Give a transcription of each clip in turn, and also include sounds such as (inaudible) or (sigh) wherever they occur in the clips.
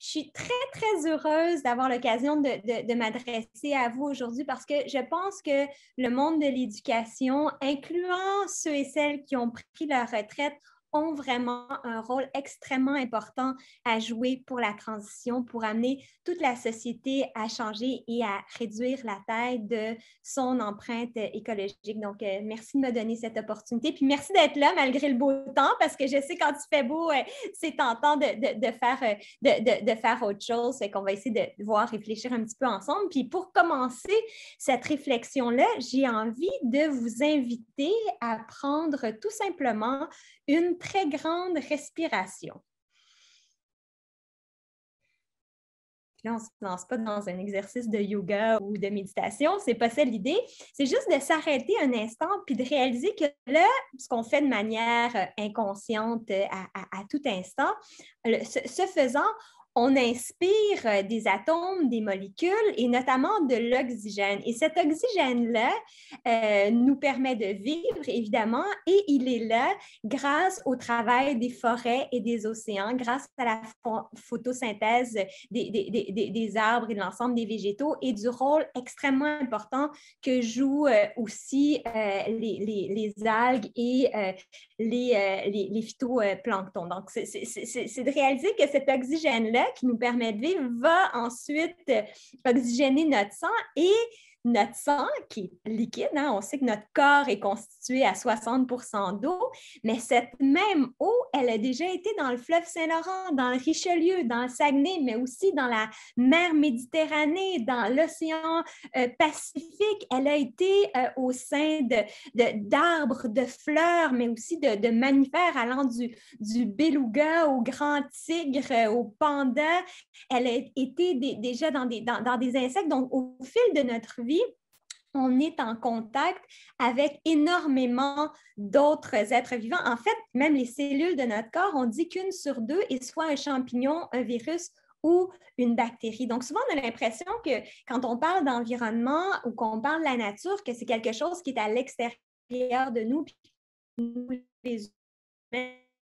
Je suis très, très heureuse d'avoir l'occasion de, m'adresser à vous aujourd'hui parce que je pense que le monde de l'éducation, incluant ceux et celles qui ont pris leur retraite, ont vraiment un rôle extrêmement important à jouer pour la transition, pour amener toute la société à changer et à réduire la taille de son empreinte euh, écologique. Donc, euh, merci de me donner cette opportunité. Puis merci d'être là malgré le beau temps, parce que je sais quand tu fais beau, euh, c'est tentant de, faire, de, faire autre chose. Fait qu'on va essayer de voir réfléchir un petit peu ensemble. Puis pour commencer cette réflexion-là, j'ai envie de vous inviter à prendre tout simplement une très grande respiration. là, on ne se lance pas dans un exercice de yoga ou de méditation, ce n'est pas ça l'idée. C'est juste de s'arrêter un instant puis de réaliser que là, ce qu'on fait de manière euh, inconsciente euh, à, tout instant, ce faisant, on inspire euh, des atomes, des molécules et notamment de l'oxygène. Et cet oxygène-là euh, nous permet de vivre, évidemment, et il est là grâce au travail des forêts et des océans, grâce à la photosynthèse des, arbres et de l'ensemble des végétaux et du rôle extrêmement important que jouent euh, aussi les, algues et les, les, les phytoplanctons. Donc, c'est de réaliser que cet oxygène-là, qui nous permet de vivre va ensuite oxygéner notre sang et notre sang, qui est liquide, hein. on sait que notre corps est constitué à 60 d'eau, mais cette même eau, elle a déjà été dans le fleuve Saint-Laurent, dans le Richelieu, dans le Saguenay, mais aussi dans la mer Méditerranée, dans l'océan euh, Pacifique. Elle a été euh, au sein d'arbres, de, fleurs, mais aussi de, mammifères allant du, du beluga au grand tigre, euh, au panda. Elle a été déjà dans des, dans des insectes. Donc, au fil de notre vie, on est en contact avec énormément d'autres êtres vivants. En fait, même les cellules de notre corps, on dit qu'une sur deux est soit un champignon, un virus ou une bactérie. Donc, souvent, on a l'impression que quand on parle d'environnement ou qu'on parle de la nature, que c'est quelque chose qui est à l'extérieur de nous, puis nous, les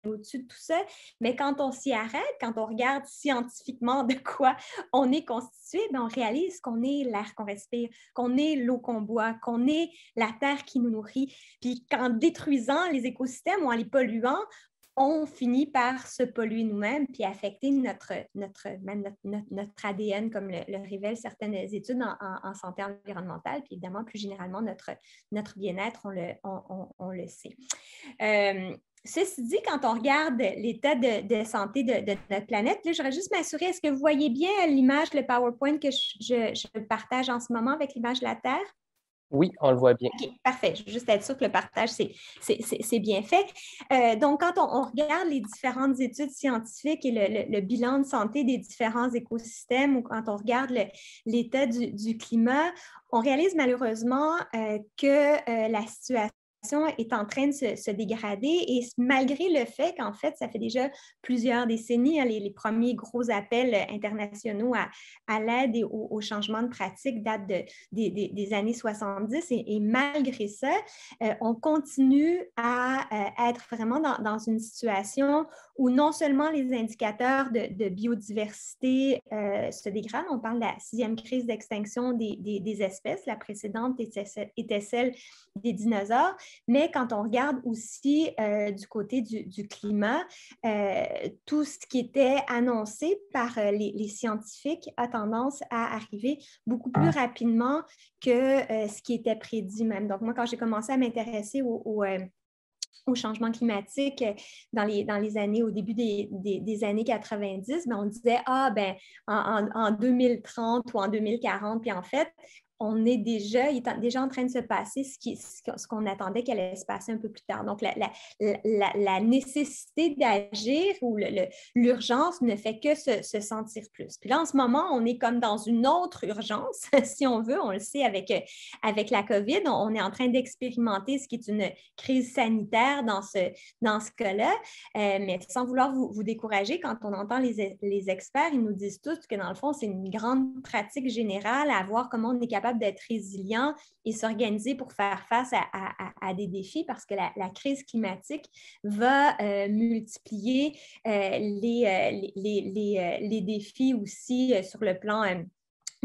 au-dessus de tout ça. Mais quand on s'y arrête, quand on regarde scientifiquement de quoi on est constitué, ben, on réalise qu'on est l'air qu'on respire, qu'on est l'eau qu'on boit, qu'on est la terre qui nous nourrit. Puis qu'en détruisant les écosystèmes ou en les polluant, on finit par se polluer nous-mêmes puis affecter notre, notre, même notre, ADN, comme le, révèlent certaines études en, santé environnementale, puis évidemment, plus généralement, notre, notre bien-être, on le, on, le sait. Euh, Ceci dit, quand on regarde l'état de, santé de, notre planète, là, j'aurais juste m'assurer, est-ce que vous voyez bien euh, l'image, le PowerPoint que je, partage en ce moment avec l'image de la Terre? Oui, on le voit bien. parfait. Je veux juste être sûr que le partage, c'est, bien fait. Euh, donc, quand on, regarde les différentes études scientifiques et le, bilan de santé des différents écosystèmes ou quand on regarde l'état du, climat, on réalise malheureusement euh, que la situation est en train de se, dégrader et malgré le fait qu'en fait, ça fait déjà plusieurs décennies, hein, les, premiers gros appels internationaux à, à l'aide et au, changement de pratique datent des, années 70 et, et malgré ça, euh, on continue à euh, être vraiment dans, dans une situation où non seulement les indicateurs de, biodiversité euh, se dégradent, on parle de la sixième crise d'extinction des, espèces, la précédente était celle, des dinosaures, mais quand on regarde aussi euh, du côté du, climat, euh, tout ce qui était annoncé par les, scientifiques a tendance à arriver beaucoup plus ah. rapidement que ce qui était prédit même. Donc moi, quand j'ai commencé à m'intéresser au, au au changement climatique euh, dans les, dans les années, au début des, années 90, mais ben, on disait, ah ben, en, en, 2030 ou en 2040, puis en fait, on est déjà, déjà en train de se passer ce, qui, ce qu'on attendait qu'elle allait se passer un peu plus tard. Donc, la, nécessité d'agir ou l'urgence ne fait que se, sentir plus. Puis là, en ce moment, on est comme dans une autre urgence, (laughs) si on veut, on le sait avec, euh, avec la COVID, on, est en train d'expérimenter ce qui est une crise sanitaire dans ce, dans ce cas-là. Euh, mais sans vouloir vous, décourager, quand on entend les, les experts, ils nous disent tous que dans le fond, c'est une grande pratique générale à voir comment on est capable d'être résilient et s'organiser pour faire face à, des défis parce que la, crise climatique va euh, multiplier euh, euh, les, les, les, défis aussi sur le plan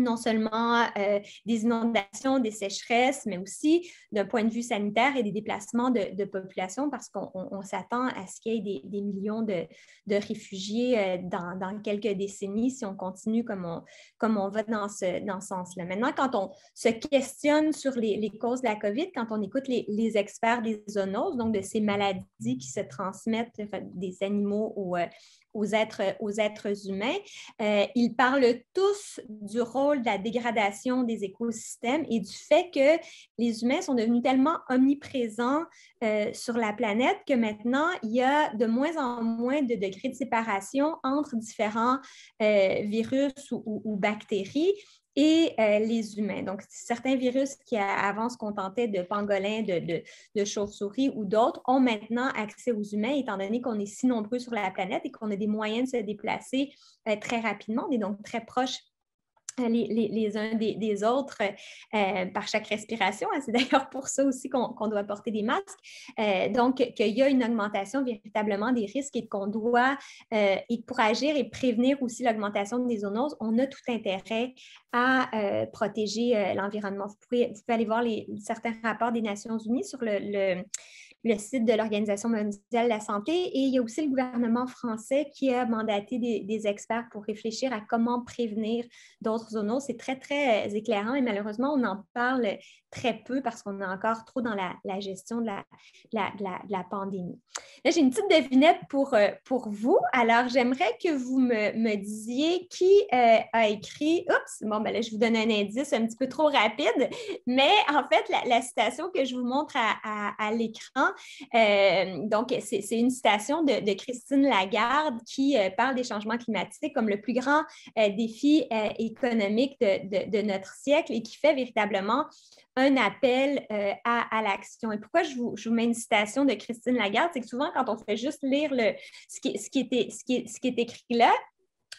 non seulement euh, des inondations, des sécheresses, mais aussi d'un point de vue sanitaire et des déplacements de, population parce qu'on s'attend à ce qu'il y ait des, millions de, réfugiés euh, dans, quelques décennies si on continue comme on, comme on va dans ce, dans ce sens-là. Maintenant, quand on se questionne sur les, causes de la COVID, quand on écoute les, experts des zoonoses, donc de ces maladies qui se transmettent des animaux ou euh, aux êtres, aux êtres humains. Euh, ils parlent tous du rôle de la dégradation des écosystèmes et du fait que les humains sont devenus tellement omniprésents euh, sur la planète que maintenant, il y a de moins en moins de degrés de séparation entre différents euh, virus ou bactéries et euh, les humains. Donc, certains virus qui avant se contentaient de pangolins, de, chauves-souris ou d'autres ont maintenant accès aux humains, étant donné qu'on est si nombreux sur la planète et qu'on a des moyens de se déplacer euh, très rapidement. On est donc très proche euh, les, uns des, autres euh, par chaque respiration. Hein. C'est (laughs) d'ailleurs pour ça aussi qu'on doit porter des masques. Euh, donc, qu'il y a une augmentation véritablement des risques et qu'on doit, et pour agir et prévenir aussi l'augmentation des zoonoses, on a tout intérêt à protéger l'environnement. Vous, pouvez aller voir certains rapports des Nations unies sur le le site de l'Organisation mondiale de la santé. Et il y a aussi le gouvernement français qui a mandaté des, experts pour réfléchir à comment prévenir d'autres zoonoses. C'est très, très euh, éclairant et malheureusement, on en parle très peu parce qu'on est encore trop dans la, gestion de la, pandémie. Là, j'ai une petite devinette pour, euh, pour vous. Alors, j'aimerais que vous me, disiez qui euh, a écrit. Oups, bon, ben là, je vous donne un indice un petit peu trop rapide, mais en fait, la, citation que je vous montre à l'écran, euh, donc, c'est une citation de, Christine Lagarde qui euh, parle des changements climatiques comme le plus grand euh, défi économique de, notre siècle et qui fait véritablement un appel à, l'action. Et pourquoi je vous, mets une citation de Christine Lagarde, c'est que souvent quand on fait juste lire ce, qui, était, ce qui est écrit là,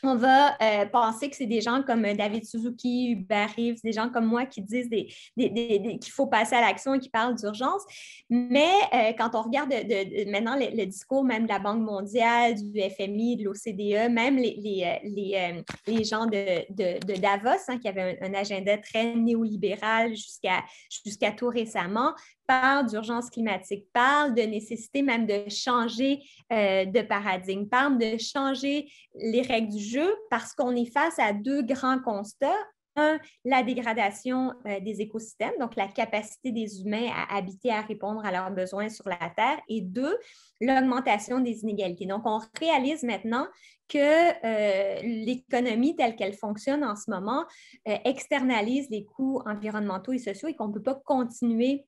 on va euh, penser que c'est des gens comme euh, David Suzuki, Hubert Reeves, des gens comme moi qui disent des, qu'il faut passer à l'action et qui parlent d'urgence. Mais euh, quand on regarde de, maintenant le, discours même de la Banque mondiale, du FMI, de l'OCDE, même les, gens de, Davos, hein, qui avaient un, agenda très néolibéral jusqu'à jusqu'à tout récemment, d'urgence climatique, parle de nécessité même de changer euh, de paradigme, parle de changer les règles du jeu parce qu'on est face à deux grands constats. Un, la dégradation euh, des écosystèmes, donc la capacité des humains à habiter, à répondre à leurs besoins sur la Terre. Et deux, l'augmentation des inégalités. Donc, on réalise maintenant que euh, l'économie telle qu'elle fonctionne en ce moment externalise les coûts environnementaux et sociaux et qu'on ne peut pas continuer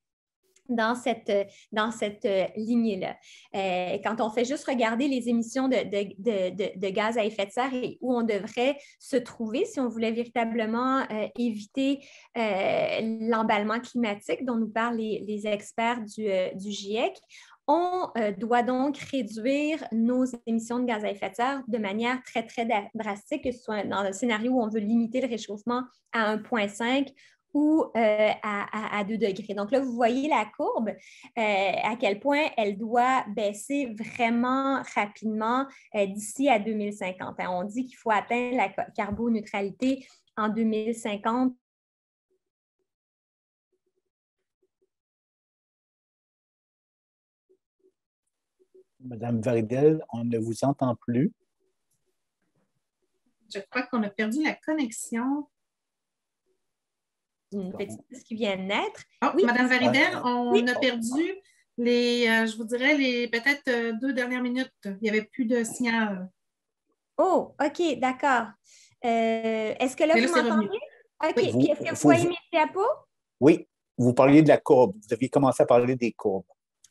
dans cette, euh, dans euh, lignée-là. Euh, quand on fait juste regarder les émissions de, gaz à effet de serre et où on devrait se trouver si on voulait véritablement éviter l'emballement climatique dont nous parlent les, experts du, GIEC, on doit donc réduire nos émissions de gaz à effet de serre de manière très, très drastique, que ce soit dans le scénario où on veut limiter le réchauffement à 1,5 ou euh, à, à, 2 degrés. Donc là, vous voyez la courbe, euh, à quel point elle doit baisser vraiment rapidement euh, d'ici à 2050. Hein, on dit qu'il faut atteindre la carboneutralité en 2050 Madame Varidel, on ne vous entend plus. Je crois qu'on a perdu la connexion une petite liste qui vient de naître. Ah, oui, Madame Varidel, on a perdu les, euh, je vous dirais, les peut-être euh, deux dernières minutes. Il n'y avait plus de signal. Oh, OK, d'accord. Euh, est-ce que là, vous m'entendez? OK, est-ce que vous voyez mes diapos? Oui, vous parliez de la courbe. Vous aviez commencé à parler des courbes.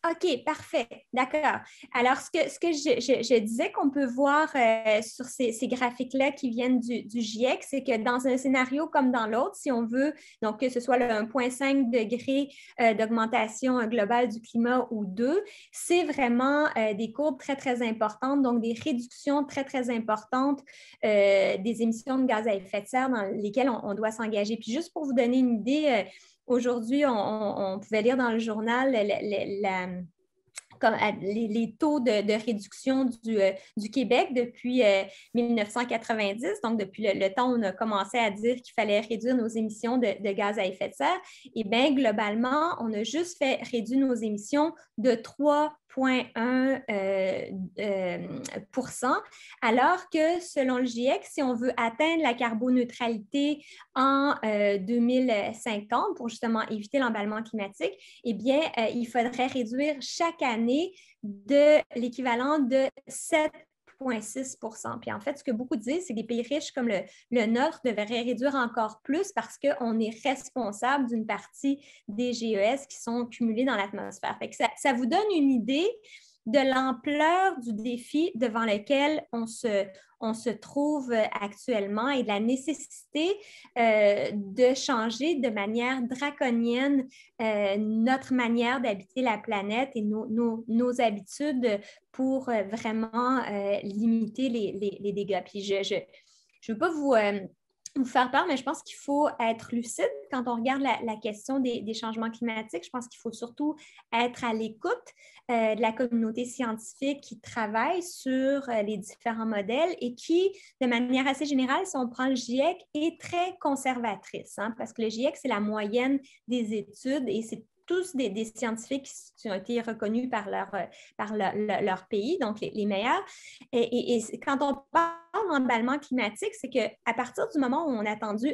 OK, parfait, d'accord. Alors, ce que, je, disais qu'on peut voir euh, sur ces, graphiques-là qui viennent du, GIEC, c'est que dans un scénario comme dans l'autre, si on veut, donc que ce soit le 1,5 degré euh, d'augmentation euh, globale du climat ou 2, c'est vraiment des courbes très, très importantes, donc des réductions très, très importantes des émissions de gaz à effet de serre dans lesquelles on doit s'engager. Puis juste pour vous donner une idée, Aujourd'hui, on, on, pouvait lire dans le journal la les, taux de, réduction euh, du, Québec depuis 1990. Euh, Donc, depuis le, temps où on a commencé à dire qu'il fallait réduire nos émissions de, gaz à effet de serre, et eh bien, globalement, on a juste fait réduire nos émissions de 3,1 euh, alors que selon le GIEC, si on veut atteindre la carboneutralité en 2050 pour justement éviter l'emballement climatique, eh bien, il faudrait réduire chaque année de l'équivalent de 7,6 Puis en fait, ce que beaucoup disent, c'est que des pays riches comme le, Nord devraient réduire encore plus parce qu'on est responsable d'une partie des GES qui sont cumulés dans l'atmosphère. Ça, ça, vous donne une idée de l'ampleur du défi devant lequel on se, on se trouve actuellement et de la nécessité euh, de changer de manière draconienne euh, notre manière d'habiter la planète et nos, nos, habitudes pour euh, vraiment limiter les, les, dégâts. Puis je ne veux pas vous vous faire peur mais je pense qu'il faut être lucide quand on regarde la, question des, changements climatiques. Je pense qu'il faut surtout être à l'écoute euh, de la communauté scientifique qui travaille sur euh, les différents modèles et qui, de manière assez générale, si on prend le GIEC, est très conservatrice, hein, parce que le GIEC, c'est la moyenne des études et c'est tous des, scientifiques qui ont été reconnus par leur, euh, par pays, donc les, meilleurs. Et, quand on parle d'emballement climatique, c'est qu'à partir du moment où on a attendu,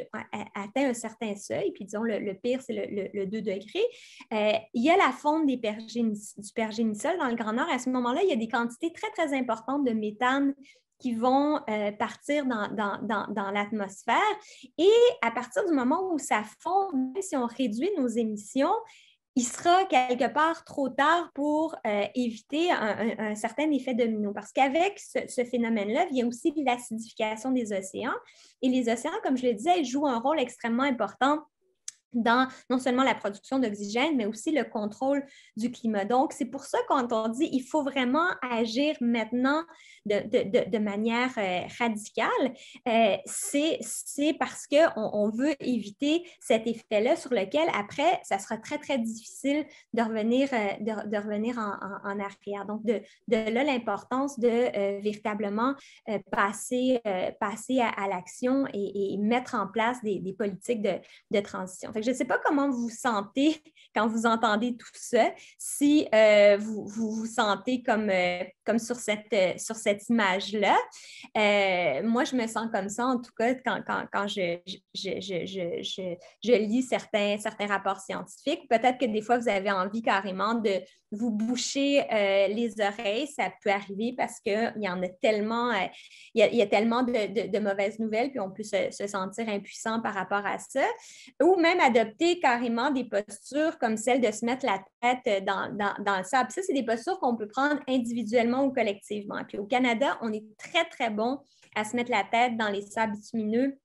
atteint un certain seuil, puis disons le, pire, c'est le, 2 degrés, euh, il y a la fonte des du pergénisol dans le Grand Nord. À ce moment-là, il y a des quantités très, très importantes de méthane qui vont euh, partir dans, l'atmosphère. Et à partir du moment où ça fond, même si on réduit nos émissions, il sera quelque part trop tard pour euh, éviter un, certain effet domino. Parce qu'avec ce, ce phénomène-là vient aussi l'acidification des océans. Et les océans, comme je le disais, jouent un rôle extrêmement important dans non seulement la production d'oxygène, mais aussi le contrôle du climat. Donc, c'est pour ça qu'on dit qu'il faut vraiment agir maintenant de, manière euh, radicale, euh, c'est parce qu'on on veut éviter cet effet-là sur lequel, après, ça sera très, très difficile de revenir, euh, de, revenir en, arrière. Donc, de, là l'importance de véritablement passer, passer à, l'action et, mettre en place des, des politiques de, transition je ne sais pas comment vous vous sentez quand vous entendez tout ça, si euh, vous, vous, sentez comme, euh, comme sur cette, euh, cette image-là, moi, je me sens comme ça, en tout cas, quand, je, je, lis certains, certains rapports scientifiques. Peut-être que des fois, vous avez envie carrément de vous boucher les oreilles. Ça peut arriver parce qu'il y en a tellement, il, y a, tellement de, mauvaises nouvelles, puis on peut se sentir impuissant par rapport à ça. Ou même adopter carrément des postures comme celle de se mettre la tête euh, dans, dans, dans le sable. Ça, c'est des postures qu'on peut prendre individuellement ou collectivement. au Canada, on est très, très bon à se mettre la tête dans les sables bitumineux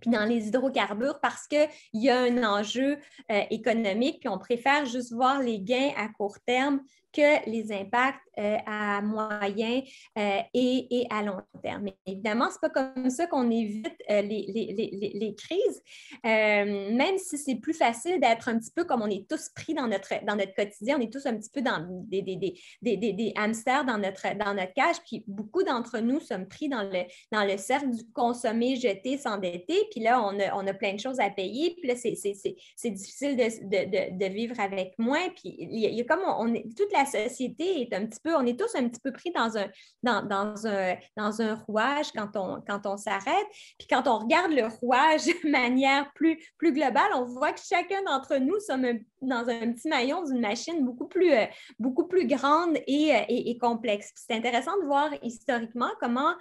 puis dans les hydrocarbures parce qu'il y a un enjeu euh, économique, puis on préfère juste voir les gains à court terme que les impacts euh, à moyen euh, et, à long terme. évidemment, ce n'est pas comme ça qu'on évite euh, les, crises, même si c'est plus facile d'être un petit peu comme on est tous pris dans notre, dans notre quotidien, on est tous un petit peu dans des, des, des, hamsters dans notre, dans notre cage, puis beaucoup d'entre nous sommes pris dans le, dans le cercle du consommer, jeter, s'endetter, puis là, on a, plein de choses à payer, puis là, c'est difficile de, vivre avec moins, puis il y comme est toute la la société est un petit peu, on est tous un petit peu pris dans un, dans, dans un, dans un rouage quand on, quand on s'arrête. Puis quand on regarde le rouage de manière plus, plus globale, on voit que chacun d'entre nous sommes dans un petit maillon d'une machine beaucoup plus, euh, beaucoup plus grande et, euh, et, et complexe. C'est intéressant de voir historiquement comment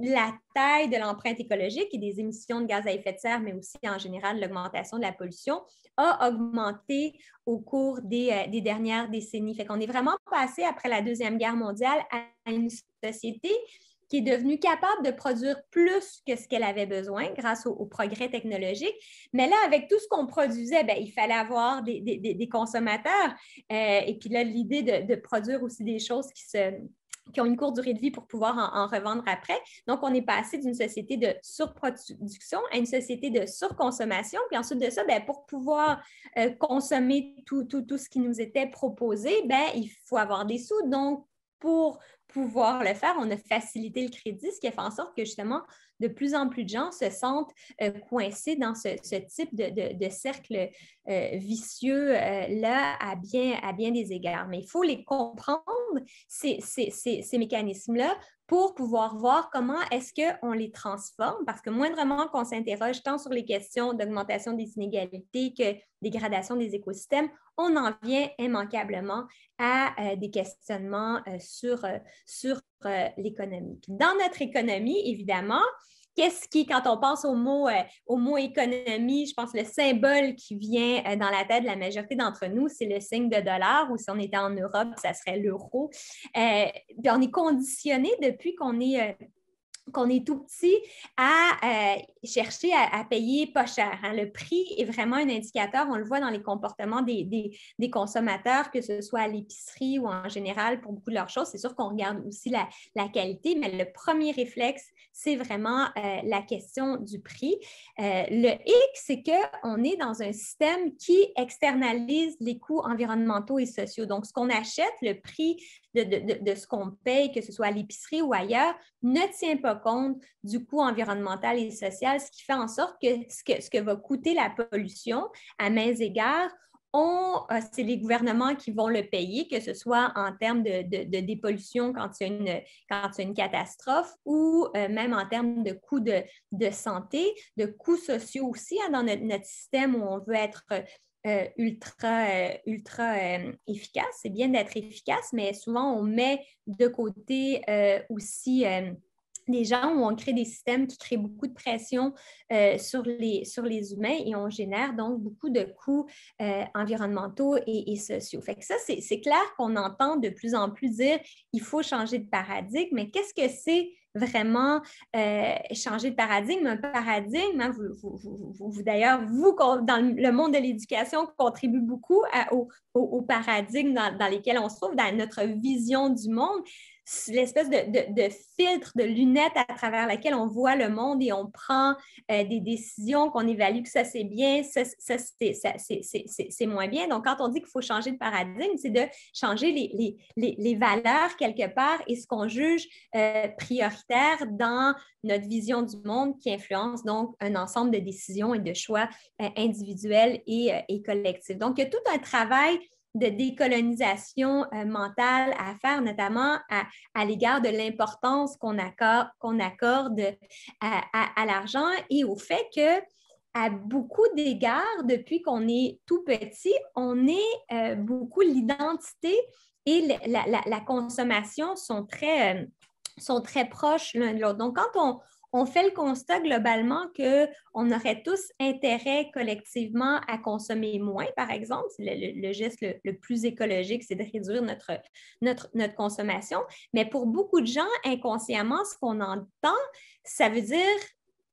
la taille de l'empreinte écologique et des émissions de gaz à effet de serre, mais aussi en général l'augmentation de la pollution, a augmenté au cours euh, des, dernières décennies. Fait qu'on est vraiment passé après la Deuxième Guerre mondiale à une société qui est devenue capable de produire plus que ce qu'elle avait besoin grâce au, progrès technologique. Mais là, avec tout ce qu'on produisait, ben, il fallait avoir des, consommateurs. Euh, et puis là, l'idée de, produire aussi des choses qui se, qui ont une courte durée de vie pour pouvoir en, revendre après. Donc, on est passé d'une société de surproduction à une société de surconsommation. Puis ensuite de ça, ben, pour pouvoir euh, consommer tout, tout, tout, ce qui nous était proposé, bien, il faut avoir des sous. Donc, pour pouvoir le faire, on a facilité le crédit, ce qui a fait en sorte que justement, de plus en plus de gens se sentent euh, coincés dans ce, type de, cercle euh, vicieux euh, là à bien, bien des égards. Mais il faut les comprendre, ces, ces mécanismes-là, pour pouvoir voir comment est-ce qu'on les transforme, parce que moindrement qu'on s'interroge tant sur les questions d'augmentation des inégalités que dégradation des écosystèmes, on en vient immanquablement à euh, des questionnements euh, sur, euh, sur l'économie. Dans notre économie, évidemment, Qu'est-ce qui, quand on pense au mot, euh, au mot économie, je pense le symbole qui vient euh, dans la tête de la majorité d'entre nous, c'est le signe de dollar, ou si on était en Europe, ça serait l'euro. Euh, on est conditionné depuis qu'on est qu'on est tout petit à euh, chercher à, payer pas cher. Hein. Le prix est vraiment un indicateur, on le voit dans les comportements des, consommateurs, que ce soit à l'épicerie ou en général pour beaucoup de leurs choses. C'est sûr qu'on regarde aussi la, qualité, mais le premier réflexe, c'est vraiment euh, la question du prix. Euh, le hic, c'est qu'on est dans un système qui externalise les coûts environnementaux et sociaux. Donc, ce qu'on achète, le prix de, ce qu'on paye, que ce soit à l'épicerie ou ailleurs, ne tient pas compte du coût environnemental et social, ce qui fait en sorte que ce que, ce que va coûter la pollution, à mains égards, euh, c'est les gouvernements qui vont le payer, que ce soit en termes de, dépollution quand il, y a une, quand une catastrophe ou euh, même en termes de coûts de, santé, de coûts sociaux aussi hein, dans notre, système où on veut être euh, ultra, euh, ultra euh, efficace. C'est bien d'être efficace, mais souvent on met de côté aussi des gens où on crée des systèmes qui créent beaucoup de pression sur, les, sur les humains et on génère donc beaucoup de coûts environnementaux et, et, sociaux. Fait que ça, c'est clair qu'on entend de plus en plus dire il faut changer de paradigme, mais qu'est-ce que c'est vraiment euh, changer de paradigme. Un paradigme, hein, vous, vous, d'ailleurs, vous, dans le monde de l'éducation, contribue beaucoup au, paradigme dans, lequel lesquels on se trouve, dans notre vision du monde l'espèce de, filtre, de lunette à travers laquelle on voit le monde et on prend euh, des décisions qu'on évalue que ça c'est bien, ça, c'est moins bien. Donc, quand on dit qu'il faut changer de paradigme, c'est de changer les, valeurs quelque part et ce qu'on juge euh, prioritaire dans notre vision du monde qui influence donc un ensemble de décisions et de choix euh, individuels euh, et, collectifs. Donc, il y a tout un travail de décolonisation euh, mentale à faire, notamment à, l'égard de l'importance qu'on accorde, à, l'argent et au fait que à beaucoup d'égards, depuis qu'on est tout petit, on est beaucoup l'identité et la, consommation sont très, sont très proches l'un de l'autre. Donc, quand on, fait le constat globalement qu'on aurait tous intérêt collectivement à consommer moins, par exemple. Le, geste le, plus écologique, c'est de réduire notre, notre, notre, consommation. Mais pour beaucoup de gens, inconsciemment, ce qu'on entend, ça veut dire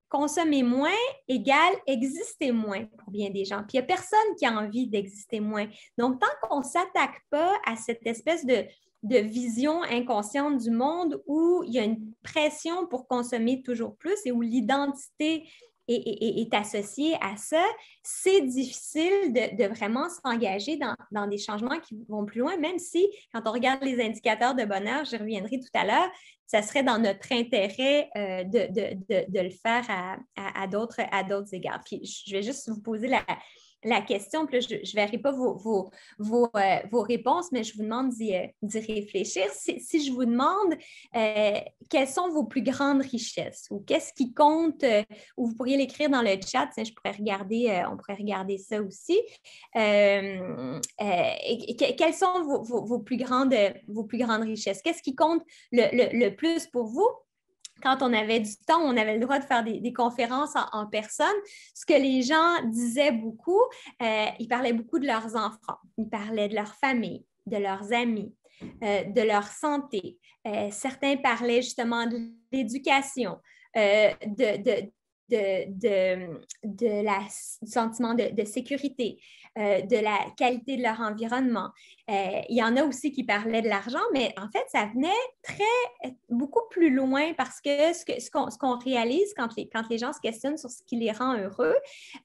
consommer moins égale exister moins pour bien des gens. Puis il n'y a personne qui a envie d'exister moins. Donc, tant qu'on ne s'attaque pas à cette espèce de, de vision inconsciente du monde où il y a une pression pour consommer toujours plus et où l'identité est, est, associée à ça, c'est difficile de, vraiment s'engager dans, des changements qui vont plus loin, même si, quand on regarde les indicateurs de bonheur, je reviendrai tout à l'heure, ça serait dans notre intérêt euh, de, le faire à, à, à d'autres égards. Puis je vais juste vous poser la, la question, je ne verrai pas euh, vos, réponses, mais je vous demande d'y euh, réfléchir. Si, je vous demande euh, quelles sont vos plus grandes richesses ou qu'est-ce qui compte, ou vous pourriez l'écrire dans le chat, je pourrais regarder, on pourrait regarder ça aussi. quelles sont vos, plus grandes, vos plus grandes richesses? Qu'est-ce qui compte le plus pour vous? quand on avait du temps, on avait le droit de faire des, conférences en, personne. Ce que les gens disaient beaucoup, euh, ils parlaient beaucoup de leurs enfants, ils parlaient de leur famille, de leurs amis, euh, de leur santé. Euh, certains parlaient justement de l'éducation, de, de de, la, du sentiment de, sécurité, de la qualité de leur environnement. Euh, il y en a aussi qui parlaient de l'argent, mais en fait, ça venait très, euh, beaucoup plus loin parce que ce, ce, qu'on, réalise quand les, quand les gens se questionnent sur ce qui les rend heureux,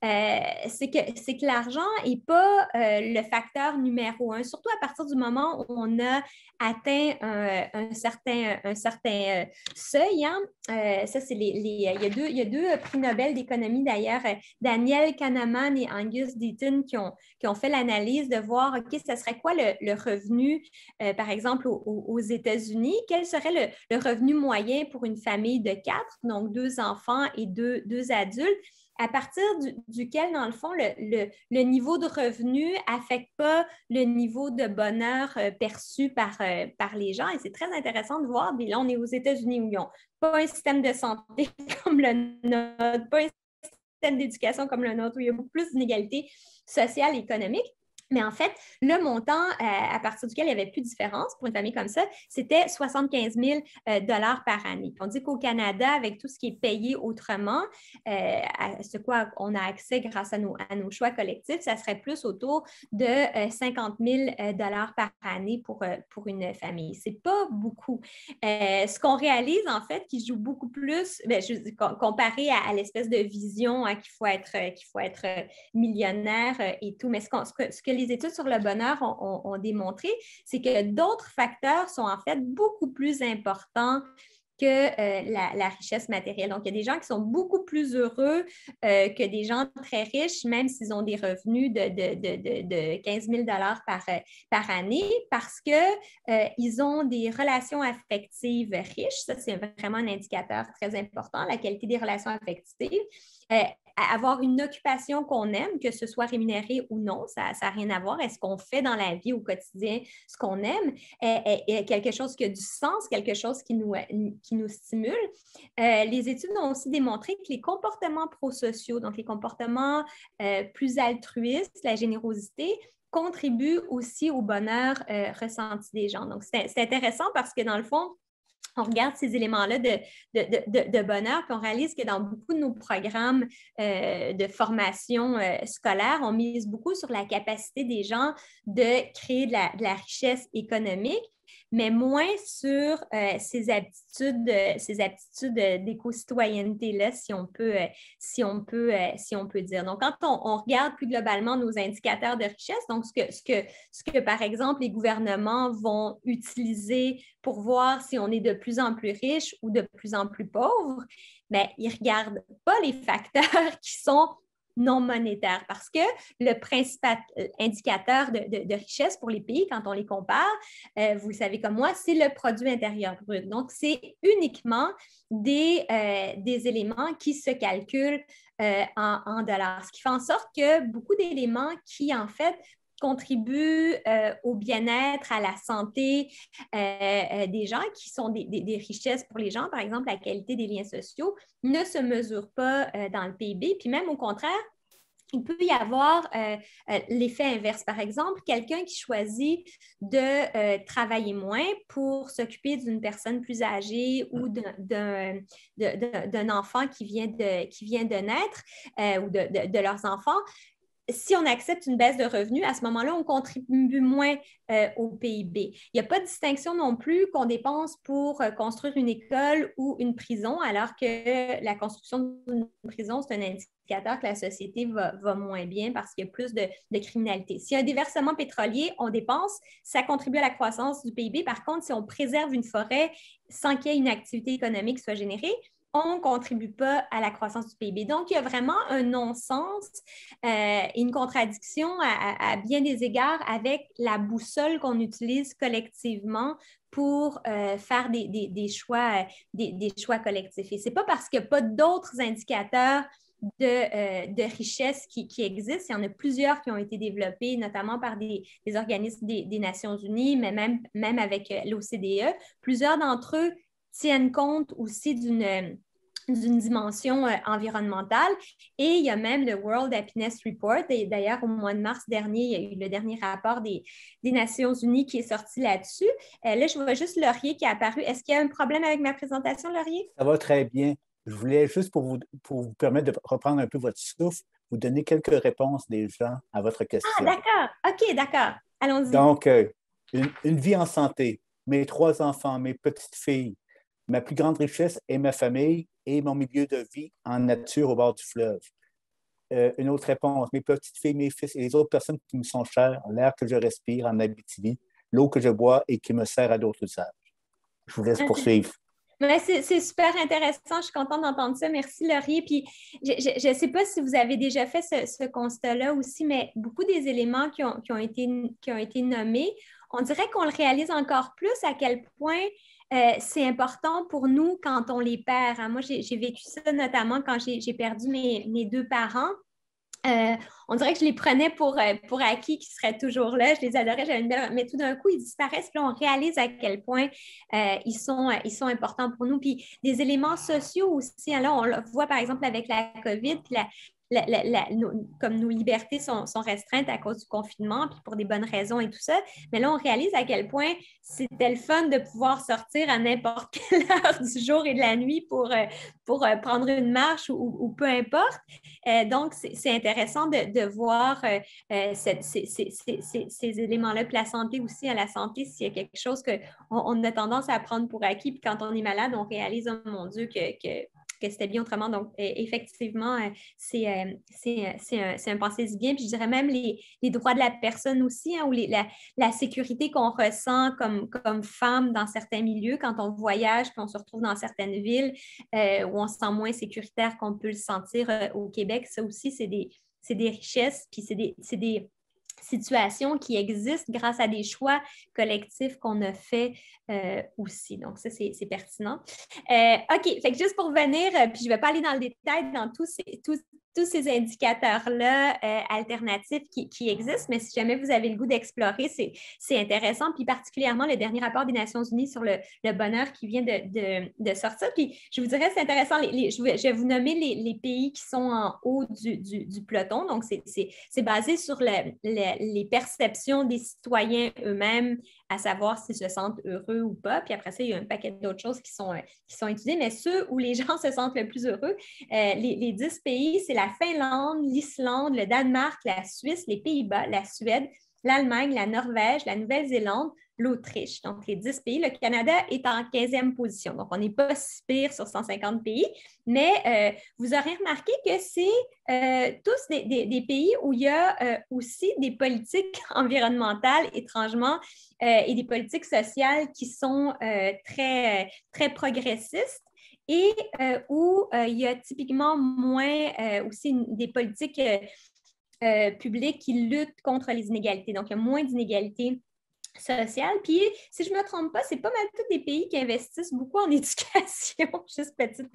euh, c'est, que, que, l'argent n'est pas le facteur numéro un, surtout à partir du moment où on a atteint un, certain, un certain seuil. Hein. ça, il, y a deux, prix Nobel d'économie d'ailleurs, Daniel Kahneman et Angus Deaton qui ont, qui ont fait l'analyse de voir, OK, ce serait quoi le le, revenu, euh, par exemple, aux États-Unis, quel serait le, revenu moyen pour une famille de quatre, donc deux enfants et deux, deux adultes? à partir duquel, dans le fond, le, niveau de revenu n'affecte pas le niveau de bonheur euh, perçu par, euh, par les gens. Et c'est très intéressant de voir, mais là, on est aux États-Unis où ils n'ont pas un système de santé (laughs) comme le nôtre, pas un système d'éducation comme le nôtre, où il y a beaucoup plus d'inégalités sociales et économiques. Mais en fait, le montant euh, à partir duquel il n'y avait plus de différence pour une famille comme ça, c'était 75 000 euh, dollars par année. On dit qu'au Canada, avec tout ce qui est payé autrement, euh, à ce quoi on a accès grâce à nos, choix collectifs, ça serait plus autour de 50 000 dollars par année pour, pour une famille. Ce n'est pas beaucoup. ce qu'on réalise, en fait, qui joue beaucoup plus, ben, comparé à, l'espèce de vision hein, qu'il faut être, qu'il faut être millionnaire et tout, mais ce, ce que les études sur le bonheur ont, démontré, c'est que d'autres facteurs sont en fait beaucoup plus importants que euh, la, richesse matérielle. Donc, il y a des gens qui sont beaucoup plus heureux euh, que des gens très riches, même s'ils ont des revenus de, 15 000 par, euh, par année, parce qu'ils ils ont des relations affectives riches. Ça, c'est vraiment un indicateur très important, la qualité des relations affectives. Euh, avoir une occupation qu'on aime, que ce soit rémunéré ou non, ça n'a rien à voir. Est-ce qu'on fait dans la vie au quotidien ce qu'on aime? Euh, euh, quelque chose qui a du sens, quelque chose qui nous, qui nous stimule. les études ont aussi démontré que les comportements prosociaux, donc les comportements plus altruistes, la générosité, contribuent aussi au bonheur ressenti des gens. Donc, c'est intéressant parce que dans le fond, on regarde ces éléments-là de, bonheur, puis on réalise que dans beaucoup de nos programmes euh, de formation euh, scolaire, on mise beaucoup sur la capacité des gens de créer de la richesse économique mais moins sur euh, ces aptitudes, euh, euh, d'éco-citoyenneté-là, si on peut, si on peut, si on peut dire. Donc, quand on, regarde plus globalement nos indicateurs de richesse, donc ce que, par exemple, les gouvernements vont utiliser pour voir si on est de plus en plus riche ou de plus en plus pauvre, mais ben, ils regardent pas les facteurs (laughs) qui sont non monétaire parce que le principal euh, indicateur de, richesse pour les pays, quand on les compare, euh, vous le savez comme moi, c'est le produit intérieur brut. Donc, c'est uniquement des, euh, des éléments qui se calculent en, dollars, ce qui fait en sorte que beaucoup d'éléments qui, en fait, contribue euh, au bien-être, à la santé euh, euh, des gens, qui sont des, richesses pour les gens, par exemple, la qualité des liens sociaux, ne se mesure pas dans le PIB. Puis même au contraire, il peut y avoir l'effet inverse. Par exemple, quelqu'un qui choisit de travailler moins pour s'occuper d'une personne plus âgée ou d'un enfant qui vient de, qui vient de naître ou de leurs enfants si on accepte une baisse de revenus, à ce moment-là, on contribue moins euh, au PIB. Il n'y a pas de distinction non plus qu'on dépense pour euh, construire une école ou une prison, alors que la construction d'une prison, c'est un indicateur que la société va, moins bien parce qu'il y a plus de, criminalité. S'il y a un déversement pétrolier, on dépense, ça contribue à la croissance du PIB. Par contre, si on préserve une forêt sans qu'il y ait une activité économique soit générée, on ne contribue pas à la croissance du PIB. Donc, il y a vraiment un non-sens euh, et une contradiction à, bien des égards avec la boussole qu'on utilise collectivement pour euh, faire des, choix, euh, des, choix collectifs. Et ce n'est pas parce qu'il n'y a pas d'autres indicateurs de, richesse qui, existent. Il y en a plusieurs qui ont été développés, notamment par des, organismes des, Nations unies, mais même avec l'OCDE. Plusieurs d'entre eux tiennent compte aussi d'une euh, dimension euh, environnementale. Et il y a même le World Happiness Report. d'ailleurs, au mois de mars dernier, il y a eu le dernier rapport des, Nations Unies qui est sorti là-dessus. Euh, là, je vois juste Laurier qui est apparu. Est-ce qu'il y a un problème avec ma présentation, Laurier? Ça va très bien. Je voulais juste pour vous, pour vous permettre de reprendre un peu votre souffle, vous donner quelques réponses des gens à votre question. Ah, d'accord. OK, d'accord. Allons-y. Donc, une vie en santé, mes trois enfants, mes petites filles, Ma plus grande richesse est ma famille et mon milieu de vie en nature au bord du fleuve. Euh, une autre réponse, mes petites filles, mes fils et les autres personnes qui me sont chères, l'air que je respire en Abitibi, l'eau que je bois et qui me sert à d'autres usages. Je vous laisse poursuivre. (laughs) C'est super intéressant. Je suis contente d'entendre ça. Merci, Laurier. Puis, je ne sais pas si vous avez déjà fait ce, constat-là aussi, mais beaucoup des éléments qui ont été nommés, on dirait qu'on le réalise encore plus à quel point euh, c'est important pour nous quand on les perd. Hein. Moi, j'ai vécu ça notamment quand j'ai perdu mes, deux parents. Euh, on dirait que je les prenais pour, euh, pour acquis, qu'ils seraient toujours là. Je les adorais, j'avais une belle... Mais tout d'un coup, ils disparaissent. Puis on réalise à quel point ils, sont, ils sont importants pour nous. Puis des éléments sociaux aussi. Alors, hein. on le voit par exemple avec la COVID, la, comme nos libertés sont, restreintes à cause du confinement, puis pour des bonnes raisons et tout ça. Mais là, on réalise à quel point c'était le fun de pouvoir sortir à n'importe (laughs) quelle heure du jour et de la nuit pour, euh, pour euh, prendre une marche ou, peu importe. Euh, donc, c'est intéressant de, voir ces, éléments-là, puis la santé aussi, à la santé, s'il y a quelque chose qu'on on a tendance à prendre pour acquis, puis quand on est malade, on réalise, oh mon Dieu, que, que que c'était bien autrement. Donc, e, effectivement, euh, euh, euh, c'est un, un pensée du bien. Puis je dirais même les, droits de la personne aussi, hein, ou la, sécurité qu'on ressent comme, comme femme dans certains milieux quand on voyage, puis on se retrouve dans certaines villes où on se sent moins sécuritaire qu'on peut le sentir au Québec. Ça aussi, c'est des, des richesses, puis c'est des, des situations qui existent grâce à des choix collectifs qu'on a faits euh, aussi. Donc, ça, c'est pertinent. Euh, OK, fait juste pour venir, euh, puis je ne vais pas aller dans le détail dans tous ces, tous ces indicateurs-là euh, alternatifs qui, existent, mais si jamais vous avez le goût d'explorer, c'est intéressant. Puis particulièrement le dernier rapport des Nations Unies sur le, bonheur qui vient de, sortir. Puis je vous dirais, c'est intéressant, je, vais, vous nommer les, pays qui sont en haut du, peloton. Donc, c'est basé sur les perceptions des citoyens eux-mêmes, à savoir s'ils se sentent heureux ou pas. Puis après ça, il y a un paquet d'autres choses qui sont, euh, qui sont étudiées, mais ceux où les (laughs) gens se sentent le plus heureux, euh, les, 10 pays, c'est la Finlande, l'Islande, le Danemark, la Suisse, les Pays-Bas, la Suède, l'Allemagne, la Norvège, la Nouvelle-Zélande, l'Autriche. Donc, les 10 pays. Le Canada est en 15e position. Donc, on n'est pas si pire sur 150 pays, mais euh, vous aurez remarqué que c'est euh, tous des, pays où il y a euh, aussi des politiques (laughs) environnementales, étrangement, et des politiques sociales qui sont très, très progressistes et euh, où euh, il y a typiquement moins euh, aussi des politiques publiques qui luttent contre les inégalités. Donc, il y a moins d'inégalités sociales. Puis, si je ne me trompe pas, c'est pas mal tous des pays qui investissent beaucoup en (laughs) éducation. Juste petite,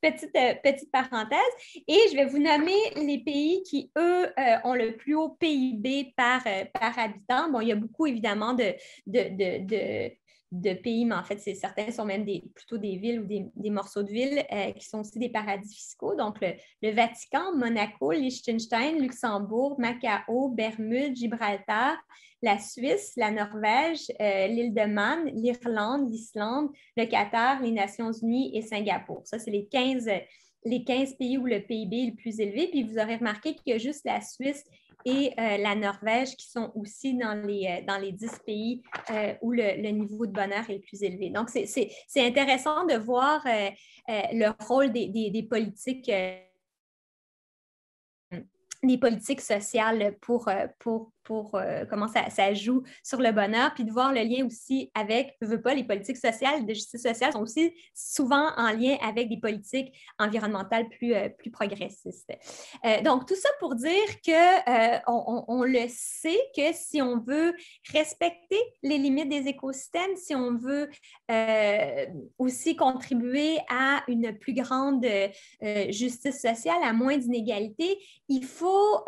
petite, petite parenthèse. Et je vais vous nommer les pays qui, eux, ont le plus haut PIB par, par habitant. Bon, il y a beaucoup, évidemment, de, de de pays, mais en fait, certains sont même des, plutôt des villes ou des, morceaux de villes euh, qui sont aussi des paradis fiscaux. Donc, le, Vatican, Monaco, Liechtenstein, Luxembourg, Macao, Bermude, Gibraltar, la Suisse, la Norvège, euh, l'île de Man, l'Irlande, l'Islande, le Qatar, les Nations Unies et Singapour. Ça, c'est les 15, les 15 pays où le PIB est le plus élevé. Puis, vous aurez remarqué qu'il y a juste la Suisse et euh, la Norvège qui sont aussi dans les, euh, dans les 10 pays euh, où le, niveau de bonheur est le plus élevé. Donc, c'est intéressant de voir le rôle des, des, des politiques. des politiques sociales pour, pour, pour euh, comment ça, joue sur le bonheur, puis de voir le lien aussi avec, je veux pas, les politiques sociales de justice sociale sont aussi souvent en lien avec des politiques environnementales plus, euh, plus progressistes. Euh, donc, tout ça pour dire que on, on, le sait que si on veut respecter les limites des écosystèmes, si on veut aussi contribuer à une plus grande justice sociale, à moins d'inégalités, il faut,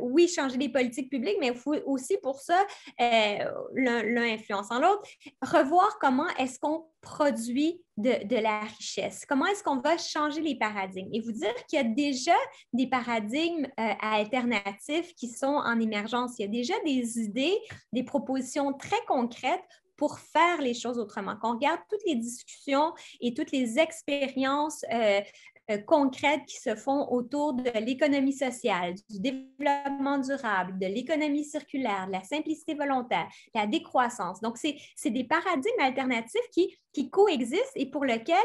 oui, changer les politiques publiques, mais faut aussi pour ça, euh, l'un influençant l'autre, revoir comment est-ce qu'on produit de, la richesse, comment est-ce qu'on va changer les paradigmes. Et vous dire qu'il y a déjà des paradigmes euh, alternatifs qui sont en émergence, il y a déjà des idées, des propositions très concrètes pour faire les choses autrement, qu'on regarde toutes les discussions et toutes les expériences euh, euh, concrètes qui se font autour de l'économie sociale, du développement durable, de l'économie circulaire, de la simplicité volontaire, la décroissance. Donc, c'est des paradigmes alternatifs qui, qui coexistent et pour lesquels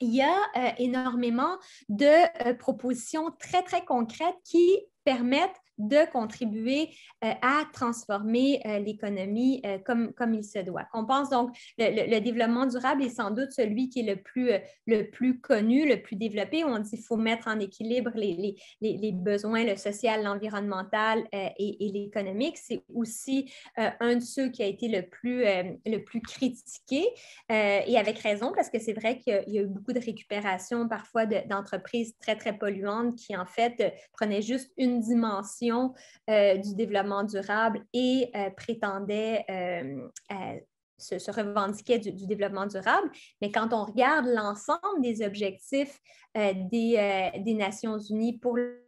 il y a euh, énormément de euh, propositions très, très concrètes qui permettent de contribuer euh, à transformer euh, l'économie euh, comme, comme il se doit. On pense donc, le, le, développement durable est sans doute celui qui est le plus, le plus connu, le plus développé. On dit qu'il faut mettre en équilibre les, besoins, le social, l'environnemental et, l'économique. C'est aussi un de ceux qui a été le plus, le plus critiqué et avec raison parce que c'est vrai qu'il y, a eu beaucoup de récupération parfois d'entreprises très, très polluantes qui en fait prenaient juste une dimension euh, du développement durable et euh, prétendait euh, se, revendiquer revendiquait du, développement durable, mais quand on regarde l'ensemble des objectifs des, des, Nations unies pour le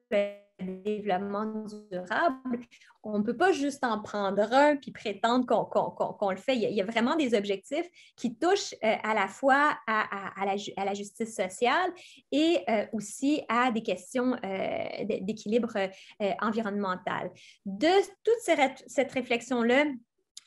développement durable, on ne peut pas juste en prendre un puis prétendre qu'on le fait. Il y, a, vraiment des objectifs qui touchent euh, à la fois à, la, justice sociale et euh, aussi à des questions euh, d'équilibre environnemental. De toute cette réflexion-là,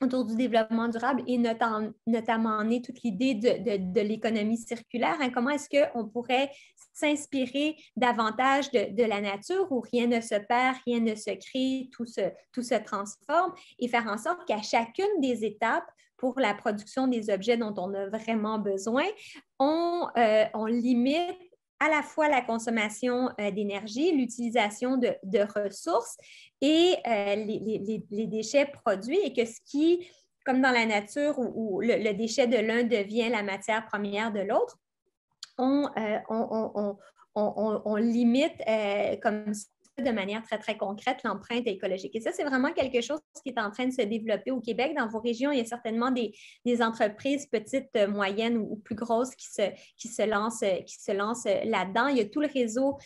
autour du développement durable et notamment en est toute l'idée de, l'économie circulaire. Hein. comment est-ce qu'on pourrait s'inspirer davantage de, la nature où rien ne se perd, rien ne se crée, tout se, tout se transforme et faire en sorte qu'à chacune des étapes pour la production des objets dont on a vraiment besoin, on, euh, on limite à la fois la consommation euh, d'énergie, l'utilisation de, ressources et euh, les, déchets produits et que ce qui, comme dans la nature où, le, déchet de l'un devient la matière première de l'autre, on, euh, limite comme ça de manière très, très concrète l'empreinte écologique. Et ça, c'est vraiment quelque chose qui est en train de se développer au Québec. Dans vos régions, il y a certainement des, entreprises petites, euh, moyennes ou, plus grosses qui se, qui se lancent, euh, lancent euh, là-dedans. Il y a tout le réseau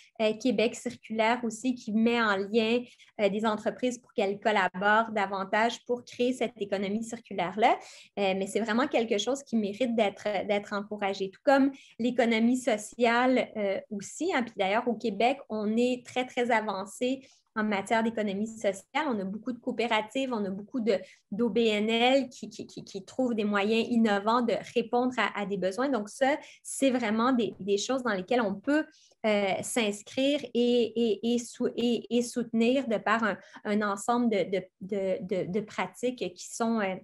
Québec circulaire aussi qui met en lien des entreprises pour qu'elles collaborent davantage pour créer cette économie circulaire-là. mais c'est vraiment quelque chose qui mérite d'être encouragé, tout comme l'économie sociale aussi. Hein. Puis d'ailleurs, au Québec, on est très, très avancé en matière d'économie sociale. On a beaucoup de coopératives, on a beaucoup d'OBNL qui, qui, trouvent des moyens innovants de répondre à, des besoins. Donc ça, c'est vraiment des, choses dans lesquelles on peut euh, s'inscrire et, et, soutenir de par un, ensemble de, pratiques qui sont... Euh,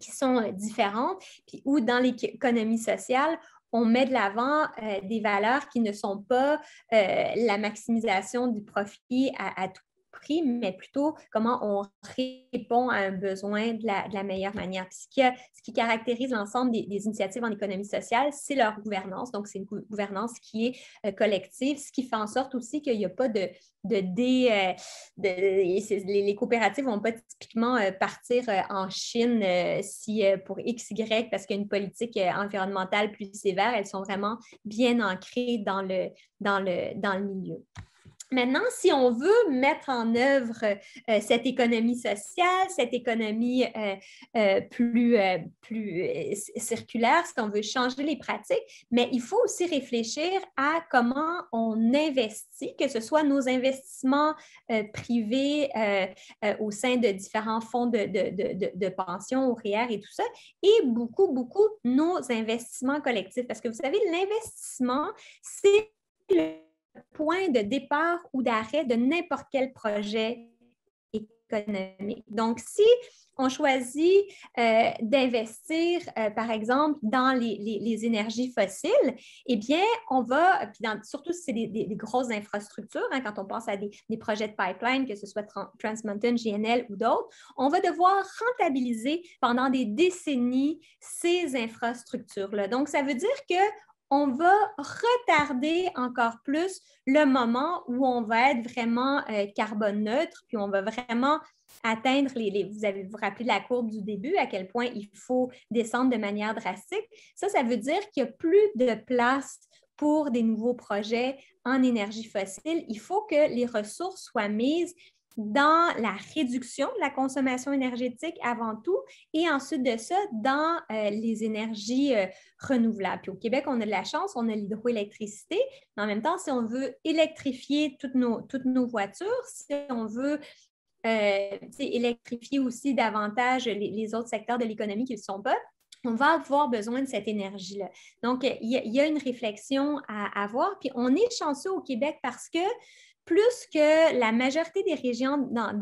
qui sont différentes, puis dans l'économie sociale, on met de l'avant euh, des valeurs qui ne sont pas euh, la maximisation du profit à, à tout mais plutôt comment on répond à un besoin de la, meilleure manière. ce, qui caractérise l'ensemble des, initiatives en économie sociale, c'est leur gouvernance. Donc, c'est une gouvernance qui est euh, collective, ce qui fait en sorte aussi qu'il n'y a pas de, dé, euh, les, coopératives ne vont pas typiquement euh, partir en Chine pour X, Y, parce qu'il y a une politique environnementale plus sévère. Elles sont vraiment bien ancrées dans dans le milieu. Maintenant, si on veut mettre en œuvre euh, cette économie sociale, cette économie euh, euh, plus, plus circulaire, si on veut changer les pratiques, mais il faut aussi réfléchir à comment on investit, que ce soit nos investissements privés au sein de différents fonds de, de, de, pension, au e et tout ça, et beaucoup, beaucoup nos investissements collectifs. Parce que vous savez, l'investissement, c'est le point de départ ou d'arrêt de n'importe quel projet économique. Donc, si on choisit euh, d'investir, euh, par exemple, dans les, énergies fossiles, eh bien, on va, puis surtout si c'est des, grosses infrastructures, hein, quand on pense à des, projets de pipeline, que ce soit Trans Mountain, GNL ou d'autres, on va devoir rentabiliser pendant des décennies ces infrastructures-là. Donc, ça veut dire que on va retarder encore plus le moment où on va être vraiment euh, carbone neutre, puis on va vraiment atteindre les, Vous avez vous rappelé la courbe du début, à quel point il faut descendre de manière drastique. Ça, ça veut dire qu'il n'y a plus de place pour des nouveaux projets en énergie fossile. Il faut que les ressources soient mises dans la réduction de la consommation énergétique avant tout, et ensuite de ça, dans euh, les énergies euh, renouvelables. Puis au Québec, on a de la chance, on a l'hydroélectricité, mais en même temps, si on veut électrifier toutes nos, toutes nos voitures, si on veut euh, électrifier aussi davantage les, autres secteurs de l'économie qui ne le sont pas, on va avoir besoin de cette énergie-là. Donc, il y, a une réflexion à avoir. Puis, on est chanceux au Québec parce que plus que la majorité des régions dans,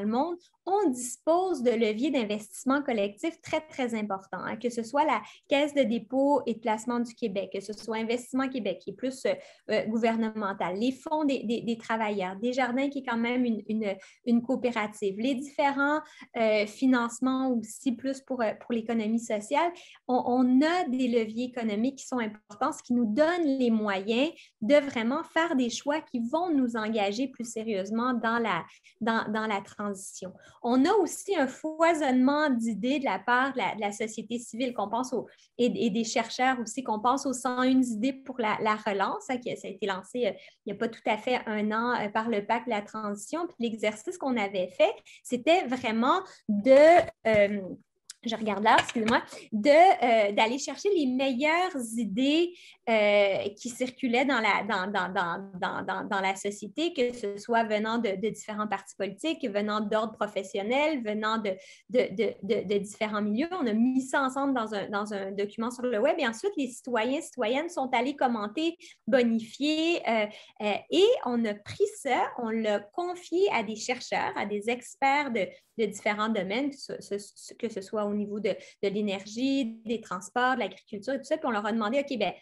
le monde on dispose de leviers d'investissement collectif très, très importants, hein, que ce soit la Caisse de dépôt et de placement du Québec, que ce soit Investissement Québec, qui est plus euh, euh, gouvernemental, les fonds des, des, des, travailleurs, Desjardins, qui est quand même une, coopérative, les différents euh, financements aussi plus pour, l'économie sociale. On, a des leviers économiques qui sont importants, ce qui nous donne les moyens de vraiment faire des choix qui vont nous engager plus sérieusement dans la transition on a aussi un foisonnement d'idées de la part de la, société civile qu'on pense aux, et, des chercheurs aussi, qu'on pense aux 101 idées pour la, relance, hein, qui ça a été lancé euh, il n'y a pas tout à fait un an euh, par le pacte de la transition. Puis l'exercice qu'on avait fait, c'était vraiment de... Euh, je regarde là, excusez-moi, euh, d'aller chercher les meilleures idées euh, qui circulaient dans la, dans, dans, la société, que ce soit venant de, de différents partis politiques, venant d'ordres professionnels, venant de, de, différents milieux. On a mis ça ensemble dans un, document sur le web et ensuite les citoyens, citoyennes sont allés commenter, bonifier euh, et on a pris ça, on l'a confié à des chercheurs, à des experts de, différents domaines, que ce, que ce soit au au niveau de, l'énergie, des transports, de l'agriculture et tout ça. Puis on leur a demandé, OK, bien,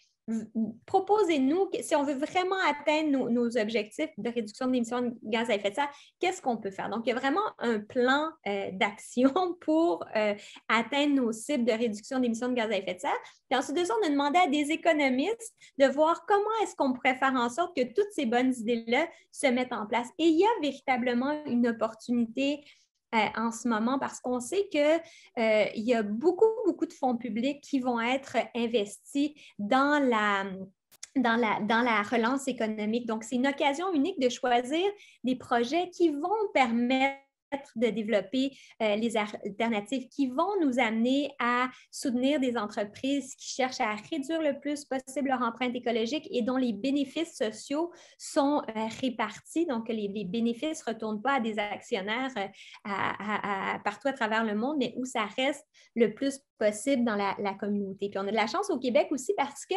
proposez-nous, si on veut vraiment atteindre nos, objectifs de réduction d'émissions de gaz à effet de serre, qu'est-ce qu'on peut faire? Donc, il y a vraiment un plan euh, (laughs) d'action pour euh, atteindre nos cibles de réduction d'émissions de gaz à effet de serre. Puis ensuite de on a demandé à des économistes de voir comment est-ce qu'on pourrait faire en sorte que toutes ces bonnes idées-là se mettent en place. Et il y a véritablement une opportunité euh, en ce moment parce qu'on sait qu'il euh, il y a beaucoup, beaucoup de fonds publics qui vont être investis dans la, dans la, dans la relance économique. Donc, c'est une occasion unique de choisir des projets qui vont permettre de développer euh, les alternatives qui vont nous amener à soutenir des entreprises qui cherchent à réduire le plus possible leur empreinte écologique et dont les bénéfices sociaux sont euh, répartis, donc les, les bénéfices ne retournent pas à des actionnaires euh, partout à travers le monde, mais où ça reste le plus possible possible dans la, communauté. Puis on a de la chance au Québec aussi parce que,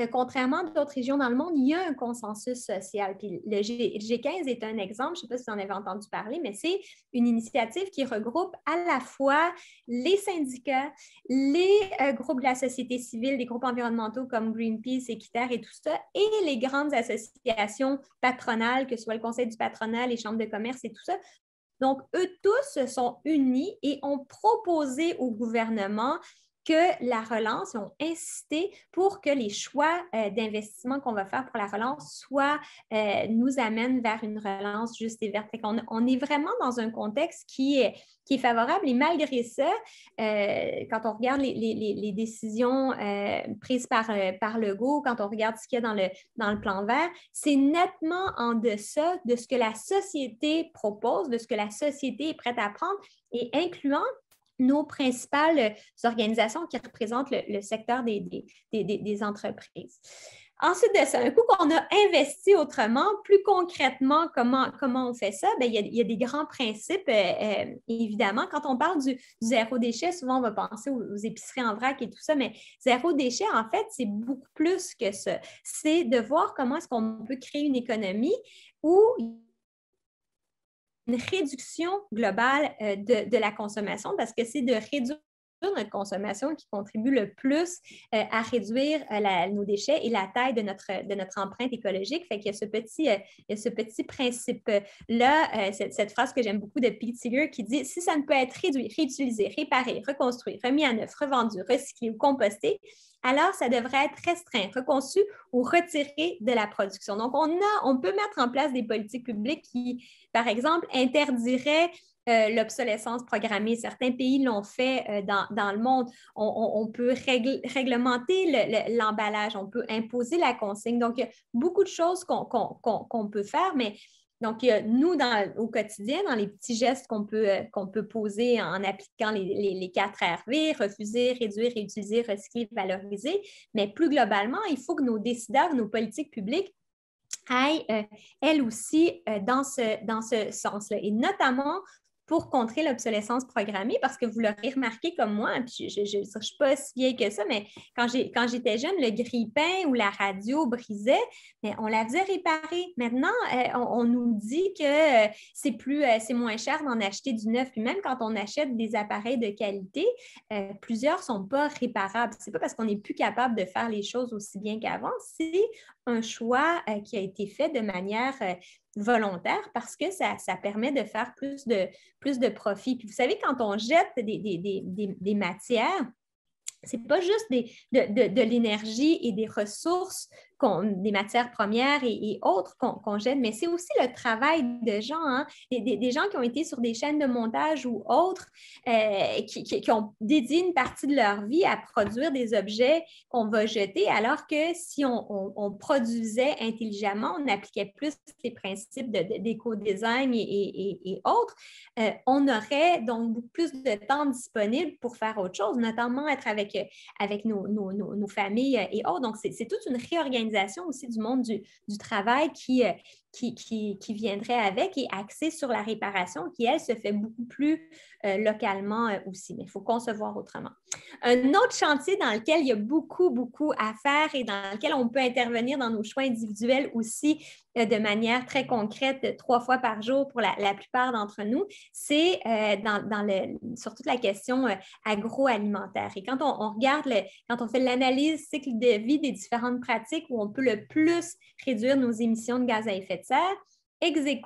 euh, contrairement à d'autres régions dans le monde, il y a un consensus social. Puis le G, 15 est un exemple, je ne sais pas si vous en avez entendu parler, mais c'est une initiative qui regroupe à la fois les syndicats, les euh, groupes de la société civile, des groupes environnementaux comme Greenpeace, Équiterre et tout ça, et les grandes associations patronales, que ce soit le Conseil du patronat, les chambres de commerce et tout ça, donc, eux tous se sont unis et ont proposé au gouvernement que la relance, ils ont incité pour que les choix euh, d'investissement qu'on va faire pour la relance soient, euh, nous amènent vers une relance juste et verte. On, on, est vraiment dans un contexte qui est, qui est favorable et malgré ça, euh, quand on regarde les, décisions prises par, par Legault, quand on regarde ce qu'il y a dans le, dans le plan vert, c'est nettement en deçà de ce que la société propose, de ce que la société est prête à prendre et incluant nos principales euh, organisations qui représentent le, secteur des, des, entreprises. Ensuite de ça, un coup qu'on a investi autrement, plus concrètement, comment, comment on fait ça? Ben, il, y a, des grands principes, euh, euh, évidemment. Quand on parle du, zéro déchet, souvent on va penser aux, épiceries en vrac et tout ça, mais zéro déchet, en fait, c'est beaucoup plus que ça. C'est de voir comment est-ce qu'on peut créer une économie où une réduction globale euh, de, de la consommation parce que c'est de réduire notre consommation qui contribue le plus euh, à réduire euh, nos déchets et la taille de notre, empreinte écologique. Fait qu'il ce petit, euh, il y a ce petit principe-là, cette, phrase que j'aime beaucoup de Pete Seeger qui dit si ça ne peut être réduit, réutilisé, réparé, reconstruit, remis à neuf, revendu, recyclé ou composté, alors ça devrait être restreint, reconçu ou retiré de la production. Donc, on, a, on peut mettre en place des politiques publiques qui, par exemple, interdiraient euh, l'obsolescence programmée. Certains pays l'ont fait euh, dans, le monde. On, peut réglementer l'emballage, on peut imposer la consigne. Donc, il y a beaucoup de choses qu'on peut faire, mais donc, nous, au quotidien, dans les petits gestes qu'on peut, euh, poser en appliquant les, les, 4 RV, refuser, réduire, réutiliser, recycler, valoriser, mais plus globalement, il faut que nos décideurs, nos politiques publiques aillent, elles aussi, dans ce sens-là. Et notamment pour contrer l'obsolescence programmée parce que vous l'aurez remarqué comme moi, hein, puis je ne suis pas si vieille que ça, mais quand j'étais jeune, le grille ou la radio brisait, mais on la faisait réparer. Maintenant, euh, on, nous dit que euh, c'est plus, euh, c'est moins cher d'en acheter du neuf. Puis même quand on achète des appareils de qualité, plusieurs ne sont pas réparables. Ce n'est pas parce qu'on n'est plus capable de faire les choses aussi bien qu'avant, c'est un choix euh, qui a été fait de manière euh, volontaire parce que ça, permet de faire plus de, plus de profit. Puis vous savez, quand on jette des, des, des, des matières, c'est pas juste des, de, de l'énergie et des ressources des matières premières et, autres qu'on jette, mais c'est aussi le travail de gens, hein. des, gens qui ont été sur des chaînes de montage ou autres, euh, qui, ont dédié une partie de leur vie à produire des objets qu'on va jeter, alors que si on, produisait intelligemment, on appliquait plus les principes d'éco-design et, autres, euh, on aurait donc beaucoup plus de temps disponible pour faire autre chose, notamment être avec, avec nos familles et autres. Donc, c'est toute une réorganisation aussi du monde du, du travail qui, euh, qui, viendrait avec et axé sur la réparation qui, elle, se fait beaucoup plus euh, localement euh, aussi. Mais il faut concevoir autrement. Un autre chantier dans lequel il y a beaucoup, beaucoup à faire et dans lequel on peut intervenir dans nos choix individuels aussi euh, de manière très concrète, trois fois par jour pour la, plupart d'entre nous, c'est dans, le, sur toute la question agroalimentaire. Et quand on, regarde, le, quand on fait l'analyse cycle de vie des différentes pratiques où on peut le plus réduire nos émissions de gaz à effet de Ex il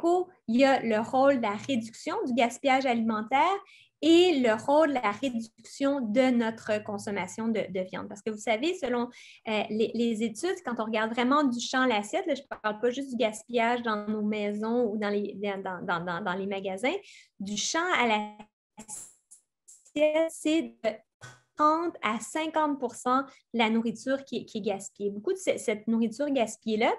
y a le rôle de la réduction du gaspillage alimentaire et le rôle de la réduction de notre consommation de, viande. Parce que vous savez, selon euh, les, études, quand on regarde vraiment du champ à l'assiette, je ne parle pas juste du gaspillage dans nos maisons ou dans les, magasins, du champ à l'assiette, c'est de 30 à 50 la nourriture qui, qui est gaspillée. Beaucoup de cette nourriture gaspillée-là,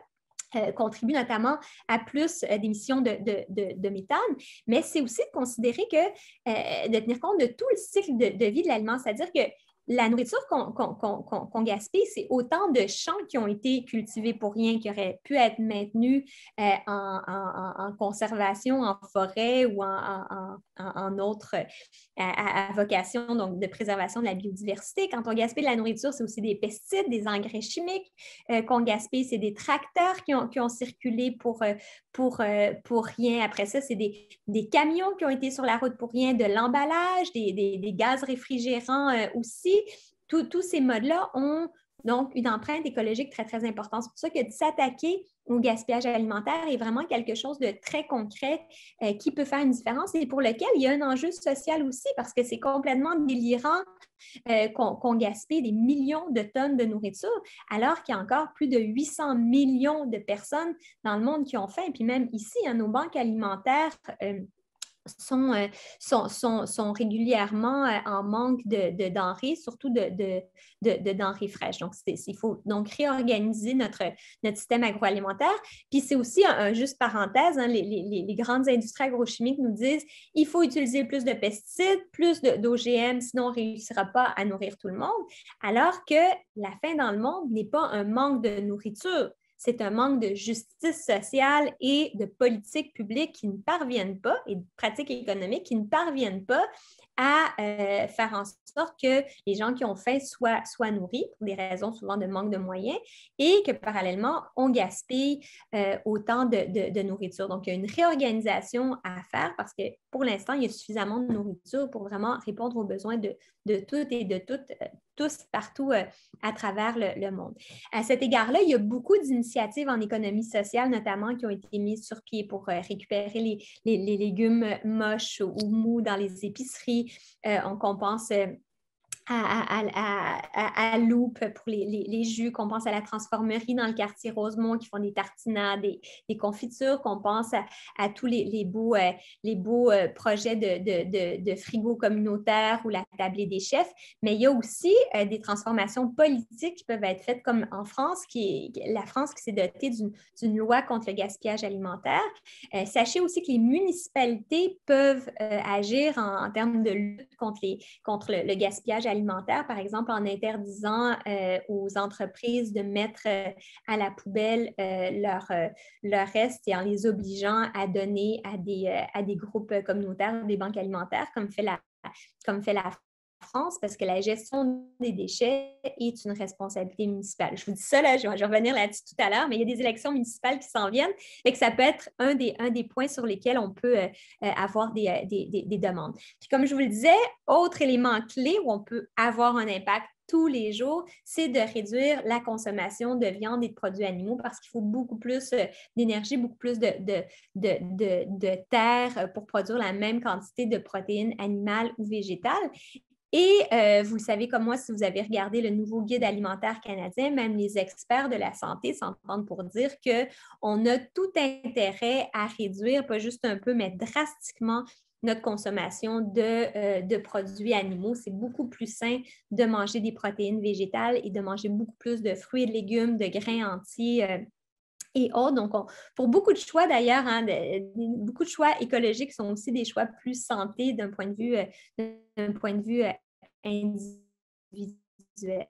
euh, contribue notamment à plus euh, d'émissions de, méthane, mais c'est aussi de considérer que, euh, de tenir compte de tout le cycle de, vie de l'aliment, c'est-à-dire que la nourriture qu'on gaspille, c'est autant de champs qui ont été cultivés pour rien, qui auraient pu être maintenus euh, en, conservation, en forêt ou en, autre euh, à, vocation donc de préservation de la biodiversité. Quand on gaspille de la nourriture, c'est aussi des pesticides, des engrais chimiques euh, qu'on gaspille, c'est des tracteurs qui ont circulé pour, pour, euh, pour rien. Après ça, c'est des, camions qui ont été sur la route pour rien, de l'emballage, des, gaz réfrigérants euh, aussi. Tous ces modes-là ont donc, une empreinte écologique très, très importante. C'est pour ça que de s'attaquer au gaspillage alimentaire est vraiment quelque chose de très concret euh, qui peut faire une différence et pour lequel il y a un enjeu social aussi parce que c'est complètement délirant euh, qu'on gaspille des millions de tonnes de nourriture alors qu'il y a encore plus de 800 millions de personnes dans le monde qui ont faim. Et puis même ici, hein, nos banques alimentaires... Euh, euh, sont, sont, régulièrement euh, en manque de, de, denrées, surtout de, de, denrées fraîches. Donc, il faut donc réorganiser notre, notre système agroalimentaire. Puis c'est aussi, un, juste parenthèse, hein, les, les, grandes industries agrochimiques nous disent il faut utiliser plus de pesticides, plus d'OGM, sinon on ne réussira pas à nourrir tout le monde. Alors que la faim dans le monde n'est pas un manque de nourriture, c'est un manque de justice sociale et de politique publique qui ne parviennent pas, et de pratiques économiques qui ne parviennent pas à euh, faire en sorte que les gens qui ont faim soient, soient, nourris pour des raisons souvent de manque de moyens et que parallèlement, on gaspille euh, autant de, de, nourriture. Donc, il y a une réorganisation à faire parce que pour l'instant, il y a suffisamment de nourriture pour vraiment répondre aux besoins de, de toutes et de toutes, euh, tous partout euh, à travers le, monde. À cet égard-là, il y a beaucoup d'initiatives en économie sociale, notamment, qui ont été mises sur pied pour euh, récupérer les, légumes moches ou mous dans les épiceries. on compense à, à, Loupe pour les, jus, qu'on pense à la transformerie dans le quartier Rosemont qui font des tartinades, des, des confitures, qu'on pense à, tous les, beaux, les beaux euh, euh, projets de, de, de, frigo communautaire ou la tablée des chefs. Mais il y a aussi euh, des transformations politiques qui peuvent être faites comme en France, qui est, la France qui s'est dotée d'une loi contre le gaspillage alimentaire. sachez aussi que les municipalités peuvent agir en, termes de lutte contre, les, contre le, le gaspillage alimentaire par exemple en interdisant euh, aux entreprises de mettre euh, à la poubelle euh, leurs leur reste et en les obligeant à donner à des, à des groupes communautaires, des banques alimentaires, comme fait la comme fait la France parce que la gestion des déchets est une responsabilité municipale. Je vous dis ça, je vais, revenir là-dessus tout à l'heure, mais il y a des élections municipales qui s'en viennent et que ça peut être un des, un des points sur lesquels on peut euh, euh, avoir des, euh, demandes. comme je vous le disais, autre élément clé où on peut avoir un impact tous les jours, c'est de réduire la consommation de viande et de produits animaux parce qu'il faut beaucoup plus d'énergie, beaucoup plus de, de, de, terre pour produire la même quantité de protéines animales ou végétales. Et euh, vous le savez comme moi, si vous avez regardé le nouveau guide alimentaire canadien, même les experts de la santé s'entendent pour dire qu'on a tout intérêt à réduire, pas juste un peu, mais drastiquement notre consommation euh, de, produits animaux. C'est beaucoup plus sain de manger des protéines végétales et de manger beaucoup plus de fruits et de légumes, de grains entiers. Euh, et autres. Donc, pour beaucoup de choix d'ailleurs, hein, beaucoup de choix écologiques sont aussi des choix plus santé d'un point de vue, euh, d'un point de vue euh, individuel.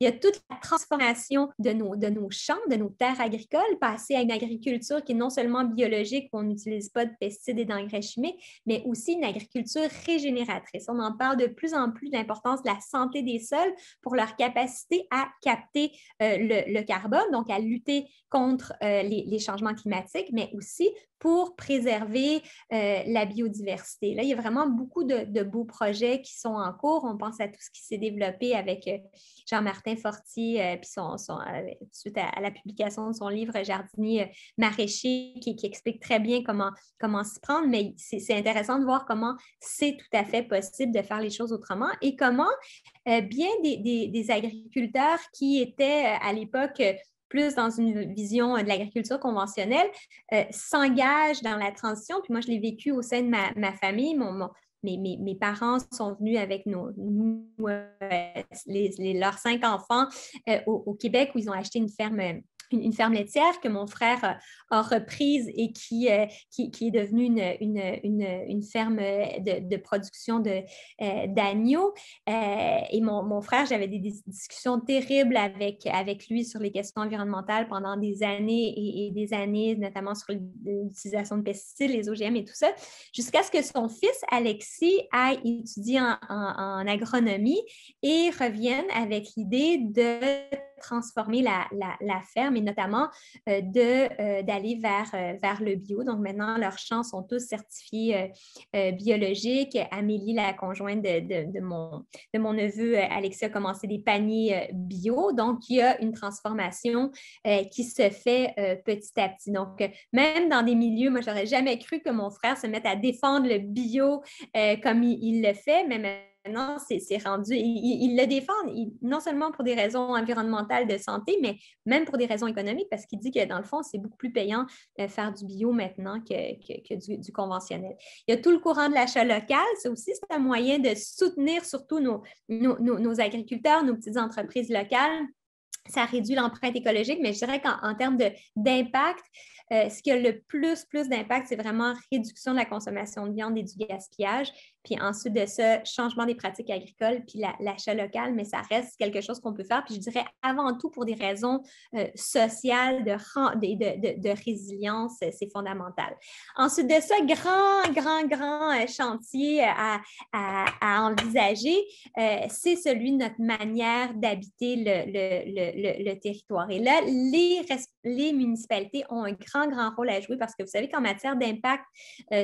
Il y a toute la transformation de nos, de nos champs, de nos terres agricoles, passer à une agriculture qui est non seulement biologique, où on n'utilise pas de pesticides et d'engrais chimiques, mais aussi une agriculture régénératrice. On en parle de plus en plus de l'importance de la santé des sols pour leur capacité à capter euh, le, carbone, donc à lutter contre euh, les, changements climatiques, mais aussi pour préserver euh, la biodiversité. Là, il y a vraiment beaucoup de, beaux projets qui sont en cours. On pense à tout ce qui s'est développé avec Jean-Martin Forti, euh, puis euh, suite à, la publication de son livre Jardinier euh, maraîcher, qui, explique très bien comment, comment s'y prendre, mais c'est intéressant de voir comment c'est tout à fait possible de faire les choses autrement et comment bien des, agriculteurs qui étaient à l'époque plus dans une vision de l'agriculture conventionnelle, s'engagent dans la transition. Puis moi, je l'ai vécu au sein de ma, famille. mon, mes, parents sont venus avec nos, euh, leurs cinq enfants euh, au, Québec où ils ont acheté une ferme euh, une, ferme laitière que mon frère euh, a reprise et euh, qui, qui, est devenue une, une, une, ferme euh, de, de production d'agneaux. et mon, mon frère, j'avais des, discussions terribles avec, avec lui sur les questions environnementales pendant des années et, des années, notamment sur l'utilisation de pesticides, les OGM et tout ça, jusqu'à ce que son fils, Alexis, aille étudier en agronomie et revienne avec l'idée de transformer la, la, ferme et notamment euh, euh, d'aller vers, euh, vers le bio. Donc maintenant, leurs champs sont tous certifiés biologiques. Amélie, la conjointe de, mon, de mon neveu Alexis, a commencé des paniers bio. Donc, il y a une transformation qui se fait petit à petit. Donc, même dans des milieux, moi, j'aurais jamais cru que mon frère se mette à défendre le bio comme il, le fait, mais maintenant, c'est rendu, ils, le défendent, non seulement pour des raisons environnementales de santé, mais même pour des raisons économiques, parce qu'il dit que dans le fond, c'est beaucoup plus payant de faire du bio maintenant que, du, conventionnel. Il y a tout le courant de l'achat local, c'est aussi un moyen de soutenir surtout nos, nos, agriculteurs, nos petites entreprises locales ça réduit l'empreinte écologique, mais je dirais qu'en termes d'impact, euh, ce qui a le plus, plus d'impact, c'est vraiment réduction de la consommation de viande et du gaspillage. Puis ensuite de ça, changement des pratiques agricoles, puis l'achat local, mais ça reste quelque chose qu'on peut faire. Puis je dirais avant tout pour des raisons euh, sociales, de, de, de, de résilience, euh, c'est fondamental. Ensuite de ça, grand, grand, grand euh, chantier à, envisager, c'est celui de notre manière d'habiter le, territoire. Et là, les, les municipalités ont un grand, grand rôle à jouer parce que vous savez qu'en matière d'impact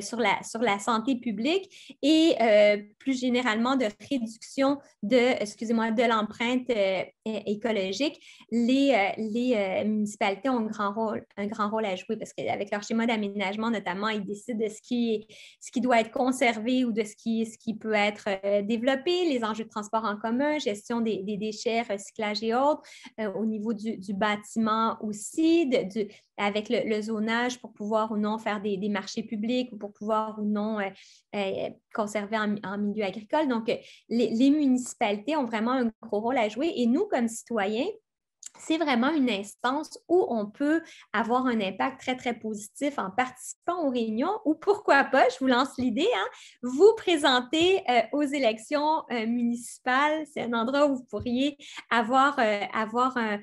sur, la, sur la santé publique et et euh, plus généralement de réduction de, excusez-moi, de l'empreinte euh, écologique, les, euh, les municipalités ont un grand, rôle, un grand rôle à jouer parce qu'avec leur schéma d'aménagement, notamment, ils décident de ce qui, ce qui doit être conservé ou de ce qui, ce qui peut être développé, les enjeux de transport en commun, gestion des, déchets, recyclage et autres, au niveau du, bâtiment aussi, de, du, avec le, zonage pour pouvoir ou non faire des, marchés publics ou pour pouvoir ou non euh, euh, conserver en, milieu agricole. Donc, euh, les municipalités ont vraiment un gros rôle à jouer et nous, comme citoyens, c'est vraiment une instance où on peut avoir un impact très, très positif en participant aux réunions ou pourquoi pas, je vous lance l'idée, hein, vous présenter euh, aux élections euh, municipales. C'est un endroit où vous pourriez avoir, euh, avoir un,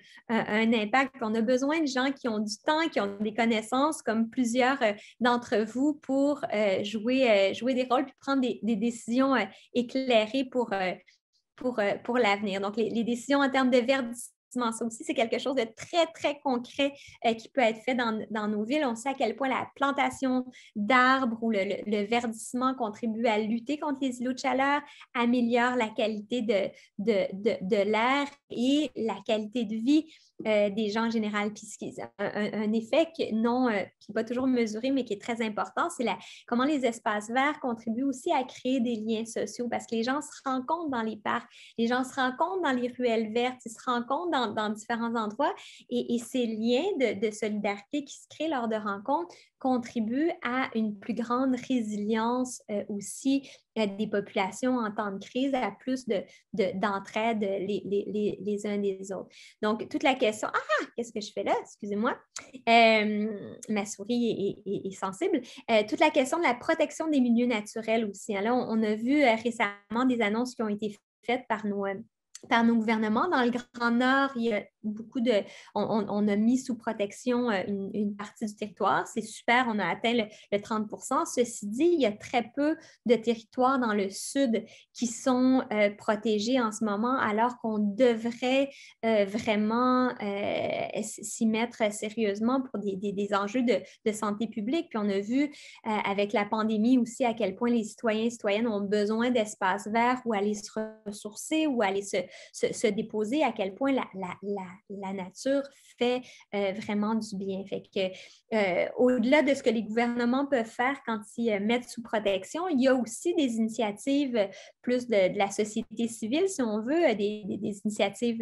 impact. On a besoin de gens qui ont du temps, qui ont des connaissances, comme plusieurs d'entre vous, pour jouer, jouer des rôles, et prendre des, décisions éclairées pour pour, pour l'avenir. Donc, les, décisions en termes de verdissement, c'est quelque chose de très, très concret euh, qui peut être fait dans, nos villes. On sait à quel point la plantation d'arbres ou le, verdissement contribue à lutter contre les îlots de chaleur, améliore la qualité de, de, de l'air et la qualité de vie. Euh, des gens en général. Puis un, un, effet qui, non, euh, qui n'est pas toujours mesuré, mais qui est très important, c'est comment les espaces verts contribuent aussi à créer des liens sociaux parce que les gens se rencontrent dans les parcs, les gens se rencontrent dans les ruelles vertes, ils se rencontrent dans, différents endroits et, ces liens de, solidarité qui se créent lors de rencontres contribuent à une plus grande résilience euh, aussi des populations en temps de crise à plus d'entraide de, les, uns des autres. Donc, toute la question, ah, qu'est-ce que je fais là? Excusez-moi, euh, ma souris est, sensible. Euh, toute la question de la protection des milieux naturels aussi. Alors on, a vu euh, récemment des annonces qui ont été faites par nos par nos gouvernements. Dans le Grand Nord, il y a beaucoup de. On, a mis sous protection euh, une, partie du territoire. C'est super, on a atteint le, 30 Ceci dit, il y a très peu de territoires dans le sud qui sont euh, protégés en ce moment, alors qu'on devrait euh, vraiment s'y mettre sérieusement pour des, enjeux de, santé publique. Puis on a vu avec la pandémie aussi à quel point les citoyens et citoyennes ont besoin d'espaces verts où aller se ressourcer, ou aller se, déposer, à quel point la la nature fait euh, vraiment du bien. Fait que, euh, au-delà de ce que les gouvernements peuvent faire quand ils euh, mettent sous protection, il y a aussi des initiatives plus de, la société civile, si on veut, des, initiatives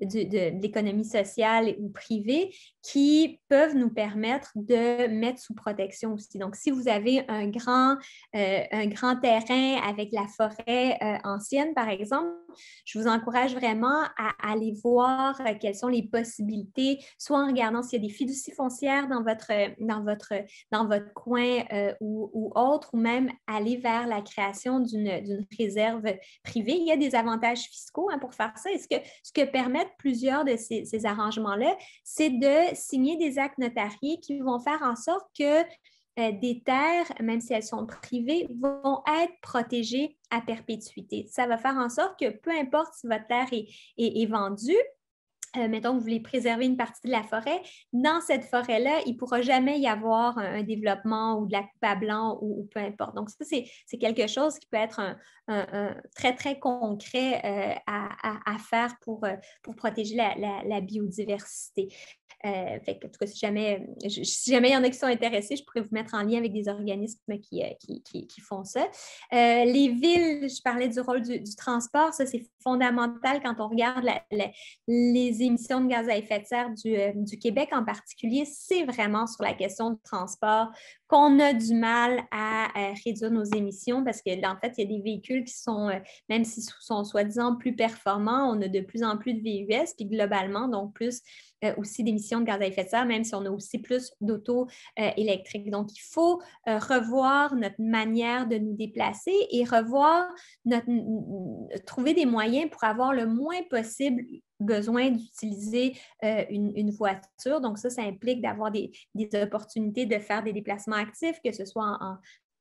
de, l'économie sociale ou privée qui peuvent nous permettre de mettre sous protection aussi. Donc, si vous avez un grand, euh, un grand terrain avec la forêt euh, ancienne, par exemple, je vous encourage vraiment à aller voir euh, quelles sont les possibilités, soit en regardant s'il y a des fiducies foncières dans votre, dans votre, dans votre coin ou, autre, ou même aller vers la création d'une réserve privée. Il y a des avantages fiscaux hein, pour faire ça. ce que, ce que permet plusieurs de ces, arrangements-là, c'est de signer des actes notariés qui vont faire en sorte que euh, des terres, même si elles sont privées, vont être protégées à perpétuité. Ça va faire en sorte que peu importe si votre terre est vendue, euh, mettons que vous voulez préserver une partie de la forêt, dans cette forêt-là, il ne pourra jamais y avoir un, développement ou de la coupe à blanc ou, peu importe. Donc, ça, c'est quelque chose qui peut être très, très concret euh, à, faire pour, euh, protéger la, biodiversité. en tout cas, si jamais, jamais il y en a qui sont intéressés, je pourrais vous mettre en lien avec des organismes qui, font ça. les villes, je parlais du rôle du, transport, ça c'est fondamental quand on regarde la, les émissions de gaz à effet de serre euh, du, Québec en particulier, c'est vraiment sur la question de transport, on a du mal à euh, réduire nos émissions parce que, en fait, il y a des véhicules qui sont, euh, même s'ils sont soi-disant plus performants, on a de plus en plus de VUS, puis globalement, donc plus euh, aussi d'émissions de gaz à effet de serre, même si on a aussi plus d'auto électriques. Donc, il faut revoir notre manière de nous déplacer et revoir notre, trouver des moyens pour avoir le moins possible besoin d'utiliser une, voiture. Donc, ça, ça implique d'avoir des, des, opportunités de faire des déplacements que ce soit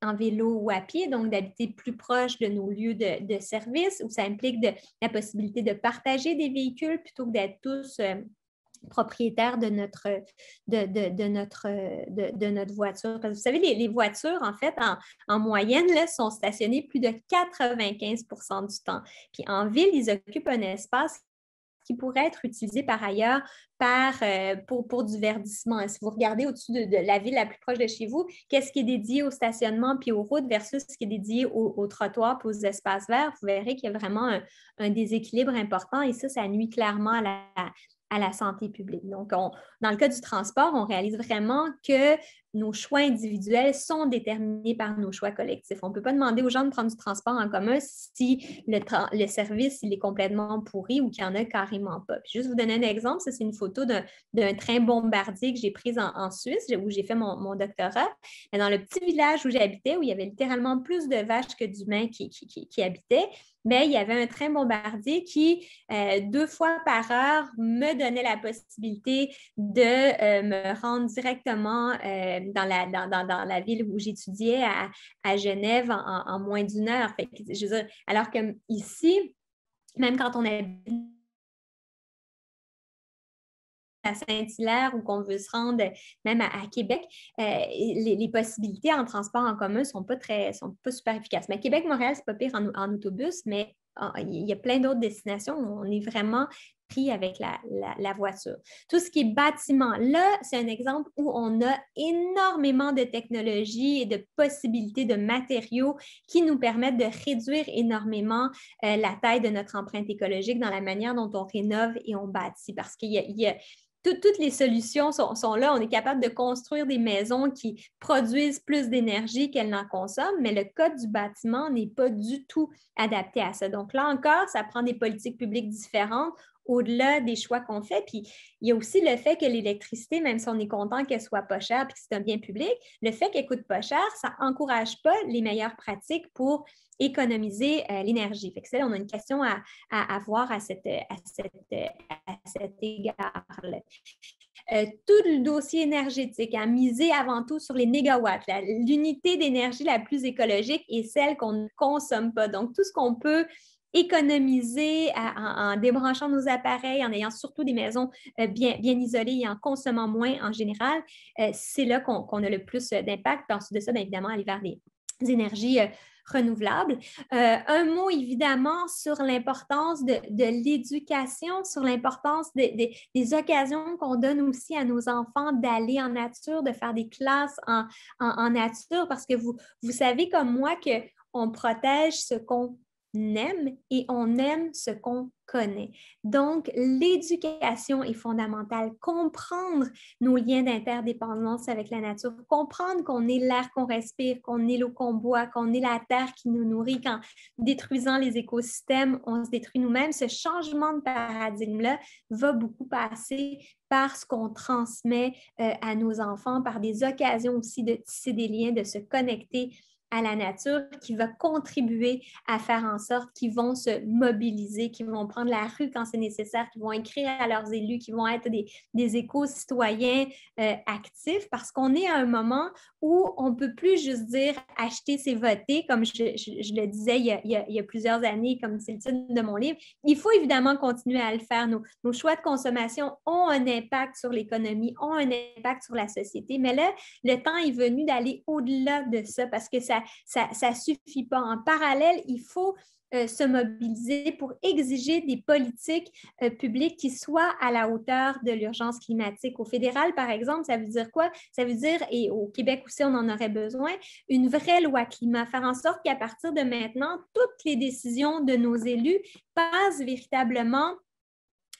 en, vélo ou à pied, donc d'habiter plus proche de nos lieux de, service, où ça implique la possibilité de partager des véhicules plutôt que d'être tous euh, propriétaires de notre, de, notre, de, notre voiture. vous savez, les, voitures, en fait, en, moyenne, là, sont stationnées plus de 95 du temps. Puis en ville, ils occupent un espace qui pourraient être utilisé par ailleurs par, euh, pour, du verdissement. Si vous regardez au-dessus de, la ville la plus proche de chez vous, qu'est-ce qui est dédié au stationnement puis aux routes versus ce qui est dédié aux, trottoir trottoirs puis aux espaces verts, vous verrez qu'il y a vraiment un, déséquilibre important et ça, ça nuit clairement à la, à la santé publique. Donc, dans le cas du transport, on réalise vraiment que nos choix individuels sont déterminés par nos choix collectifs. On ne peut pas demander aux gens de prendre du transport en commun si le, service il est complètement pourri ou qu'il n'y en a carrément pas. vais juste vous donner un exemple, c'est une photo d'un train bombardier que j'ai pris en, Suisse, où j'ai fait mon, doctorat. dans le petit village où j'habitais, où il y avait littéralement plus de vaches que d'humains qui, habitaient, mais il y avait un train bombardier qui, euh, deux fois par heure, me donnait la possibilité de euh, me rendre directement euh, dans, la, ville où j'étudiais à, Genève en, moins d'une heure. alors que ici, même quand on habite à Saint-Hilaire ou qu'on veut se rendre même à, Québec, euh, les, possibilités en transport en commun ne sont pas très, sont pas super efficaces. Mais Québec-Montréal, c'est pas pire en autobus, mais ah, il y a plein d'autres destinations où on est vraiment pris avec la, voiture. Tout ce qui est bâtiment, là, c'est un exemple où on a énormément de technologies et de possibilités de matériaux qui nous permettent de réduire énormément euh, la taille de notre empreinte écologique dans la manière dont on rénove et on bâtit parce qu'il y a toutes les solutions sont, là. On est capable de construire des maisons qui produisent plus d'énergie qu'elles n'en consomment, mais le code du bâtiment n'est pas du tout adapté à ça. Donc là encore, ça prend des politiques publiques différentes au-delà des choix qu'on fait. Puis il y a aussi le fait que l'électricité, même si on est content qu'elle soit pas chère puis que c'est un bien public, le fait qu'elle coûte pas cher, ça encourage pas les meilleures pratiques pour économiser euh, l'énergie. Fait que on a une question à, avoir à, cette, cet égard. Euh, tout le dossier énergétique, à miser avant tout sur les mégawatts, L'unité d'énergie la plus écologique est celle qu'on ne consomme pas. Donc, tout ce qu'on peut économiser en, débranchant nos appareils, en ayant surtout des maisons euh, bien, isolées et en consommant moins en général, euh, c'est là qu'on a le plus euh, d'impact. Ensuite de ça, bien évidemment, aller vers des énergies renouvelables. un mot évidemment sur l'importance de, l'éducation, sur l'importance des occasions qu'on donne aussi à nos enfants d'aller en nature, de faire des classes en, nature, parce que vous, vous savez comme moi que on protège ce qu'on aime et on aime ce qu'on connaît. Donc, l'éducation est fondamentale. Comprendre nos liens d'interdépendance avec la nature, comprendre qu'on est l'air qu'on respire, qu'on est l'eau qu'on boit, qu'on est la terre qui nous nourrit, qu'en détruisant les écosystèmes, on se détruit nous-mêmes. Ce changement de paradigme-là va beaucoup passer par ce qu'on transmet euh, à nos enfants, par des occasions aussi de tisser des liens, de se connecter à la nature qui va contribuer à faire en sorte qu'ils vont se mobiliser, qu'ils vont prendre la rue quand c'est nécessaire, qu'ils vont écrire à leurs élus, qu'ils vont être des, des éco-citoyens euh, actifs parce qu'on est à un moment où on ne peut plus juste dire acheter, c'est voter, comme je, le disais il y, a, plusieurs années, comme c'est le titre de mon livre. Il faut évidemment continuer à le faire. Nos, nos choix de consommation ont un impact sur l'économie, ont un impact sur la société, mais là, le temps est venu d'aller au-delà de ça parce que ça, ça ne suffit pas. En parallèle, il faut euh, se mobiliser pour exiger des politiques euh, publiques qui soient à la hauteur de l'urgence climatique. Au fédéral, par exemple, ça veut dire quoi? Ça veut dire, et au Québec aussi, on en aurait besoin, une vraie loi climat, faire en sorte qu'à partir de maintenant, toutes les décisions de nos élus passent véritablement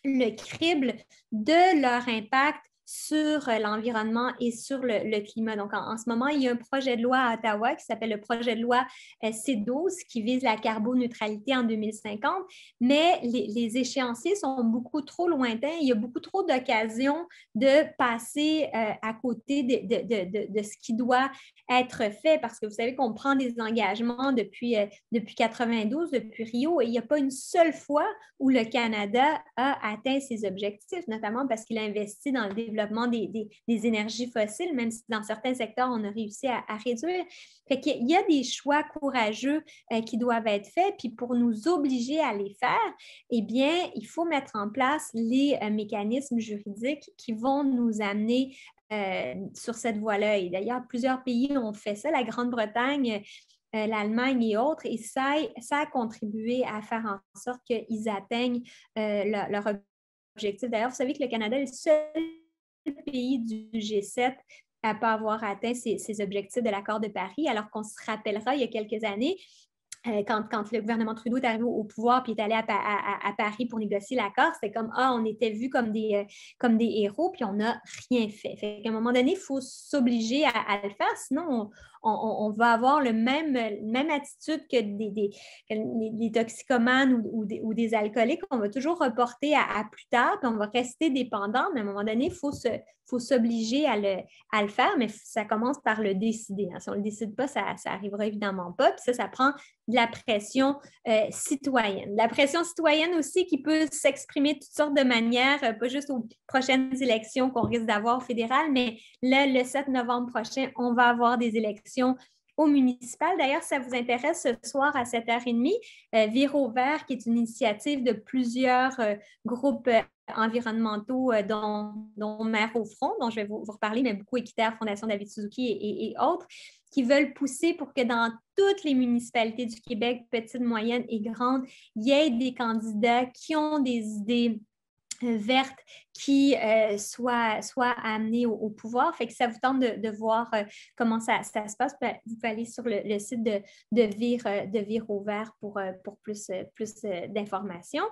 le crible de leur impact sur euh, l'environnement et sur le, climat. Donc, en, ce moment, il y a un projet de loi à Ottawa qui s'appelle le projet de loi euh, C12 qui vise la carboneutralité en 2050, mais les, échéanciers sont beaucoup trop lointains. Il y a beaucoup trop d'occasions de passer euh, à côté de, ce qui doit être fait parce que vous savez qu'on prend des engagements depuis, depuis 92, depuis Rio, et il n'y a pas une seule fois où le Canada a atteint ses objectifs, notamment parce qu'il a investi dans le développement des, énergies fossiles, même si dans certains secteurs, on a réussi à, réduire. Fait qu'il y a des choix courageux euh, qui doivent être faits, puis pour nous obliger à les faire, eh bien, il faut mettre en place les euh, mécanismes juridiques qui vont nous amener euh, sur cette voie-là. Et d'ailleurs, plusieurs pays ont fait ça. La Grande-Bretagne, l'Allemagne et autres, et ça, a contribué à faire en sorte qu'ils atteignent leur, leur objectif. D'ailleurs, vous savez que le Canada est le seul pays du G7 à pas avoir atteint ses, objectifs de l'accord de Paris, alors qu'on se rappellera il y a quelques années, euh, quand, quand, le gouvernement Trudeau est arrivé au pouvoir puis est allé à, Paris pour négocier l'accord, c'est comme ah, on était vus comme des, euh, comme des héros, puis on n'a rien fait. fait à un moment donné, il faut s'obliger à, à, le faire, sinon on, va avoir la même, même attitude que des, toxicomanes ou, des, alcooliques. On va toujours reporter à, plus tard, on va rester dépendant, mais à un moment donné, il faut faut s'obliger à le, le, faire, mais ça commence par le décider. Hein. Si on ne le décide pas, ça n'arrivera évidemment pas. Puis ça, ça prend de la pression euh, citoyenne. la pression citoyenne aussi qui peut s'exprimer de toutes sortes de manières, euh, pas juste aux prochaines élections qu'on risque d'avoir fédéral, mais le 7 novembre prochain, on va avoir des élections au municipal. D'ailleurs, ça vous intéresse ce soir à 7h30, euh, Viro Vert, qui est une initiative de plusieurs euh, groupes euh, environnementaux, dont, dont Mère au Front, dont je vais vous, reparler, mais beaucoup Équitaire, Fondation David Suzuki et, et autres, qui veulent pousser pour que dans toutes les municipalités du Québec, petites, moyennes et grandes, il y ait des candidats qui ont des idées verte qui euh, soit, soit amenée au, pouvoir. Fait que ça vous tente de, voir euh, comment ça, ça, se passe. Vous pouvez aller sur le, site de, de, Vire, euh, de au vert pour, pour plus, plus d'informations.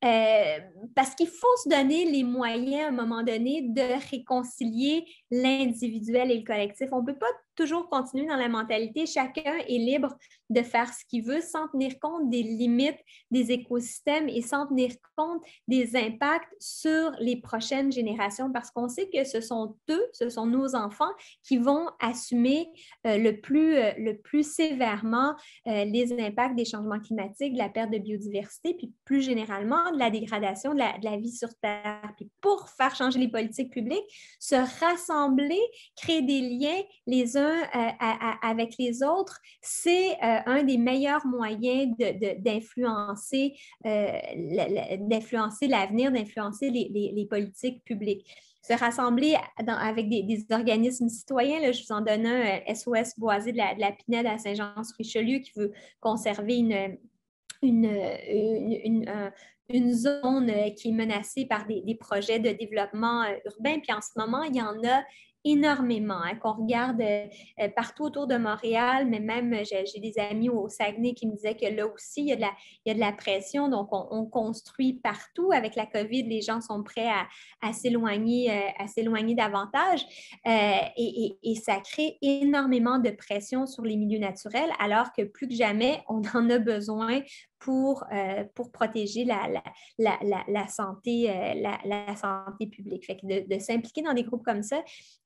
parce qu'il faut se donner les moyens à un moment donné de réconcilier l'individuel et le collectif. On ne peut pas toujours continuer dans la mentalité, chacun est libre de faire ce qu'il veut sans tenir compte des limites des écosystèmes et sans tenir compte des impacts sur les prochaines générations, parce qu'on sait que ce sont eux, ce sont nos enfants qui vont assumer euh, le, plus, euh, le plus sévèrement euh, les impacts des changements climatiques, de la perte de biodiversité, puis plus généralement de la dégradation de la, vie sur Terre. pour faire changer les politiques publiques, se rassembler, créer des liens les uns euh, avec les autres, c'est euh, un des meilleurs moyens d'influencer euh, d'influencer l'avenir, d'influencer les, politiques publiques. Se rassembler avec des, organismes citoyens, je vous en donne un, SOS Boisé de la, de à Saint-Jean-sur-Richelieu qui veut conserver une, zone qui est menacée par des, des projets de développement urbain. Puis en ce moment, il y en a énormément, hein, qu'on regarde euh, euh, partout autour de Montréal, mais même euh, j'ai des amis au Saguenay qui me disaient que là aussi, il y a de la, pression. Donc, on, construit partout. Avec la COVID, les gens sont prêts à, s'éloigner à s'éloigner davantage et, et, ça crée énormément de pression sur les milieux naturels, alors que plus que jamais, on en a besoin pour, euh, pour protéger la, santé, euh, la, santé publique. de, s'impliquer dans des groupes comme ça,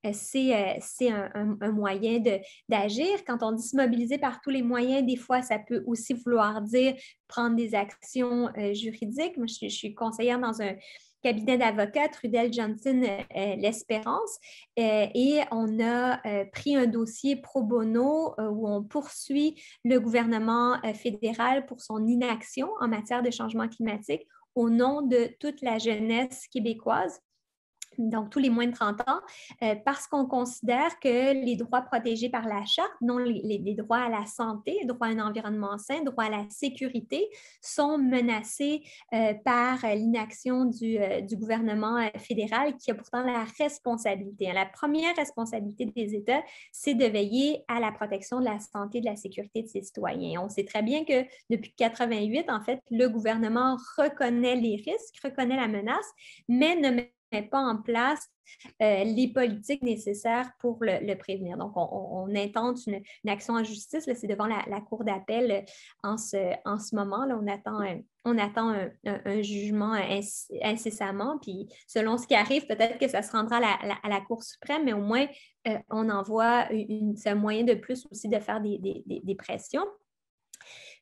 euh, c'est un, un, moyen d'agir. Quand on dit se mobiliser par tous les moyens, des fois, ça peut aussi vouloir dire prendre des actions juridiques. Moi, je suis conseillère dans un cabinet d'avocats Trudel Johnson euh, euh, L'Espérance. Euh, et on a pris un dossier pro bono où on poursuit le gouvernement fédéral pour son inaction en matière de changement climatique au nom de toute la jeunesse québécoise donc tous les moins de 30 ans, euh, parce qu'on considère que les droits protégés par la charte, dont les, droits à la santé, droits à un environnement sain, droit à la sécurité, sont menacés euh, par l'inaction du, euh, gouvernement fédéral qui a pourtant la responsabilité. Hein. La première responsabilité des États, c'est de veiller à la protection de la santé de la sécurité de ses citoyens. On sait très bien que depuis 88, en fait, le gouvernement reconnaît les risques, reconnaît la menace, mais ne met met pas en place euh, les politiques nécessaires pour le, prévenir. Donc, on, intente une, action en justice. C'est devant la, cour d'appel euh, en ce, moment. Là, on attend un, euh, on attend un, jugement incessamment. Puis, selon ce qui arrive, peut-être que ça se rendra à la, Cour suprême, mais au moins, on envoie une, un moyen de plus aussi de faire des pressions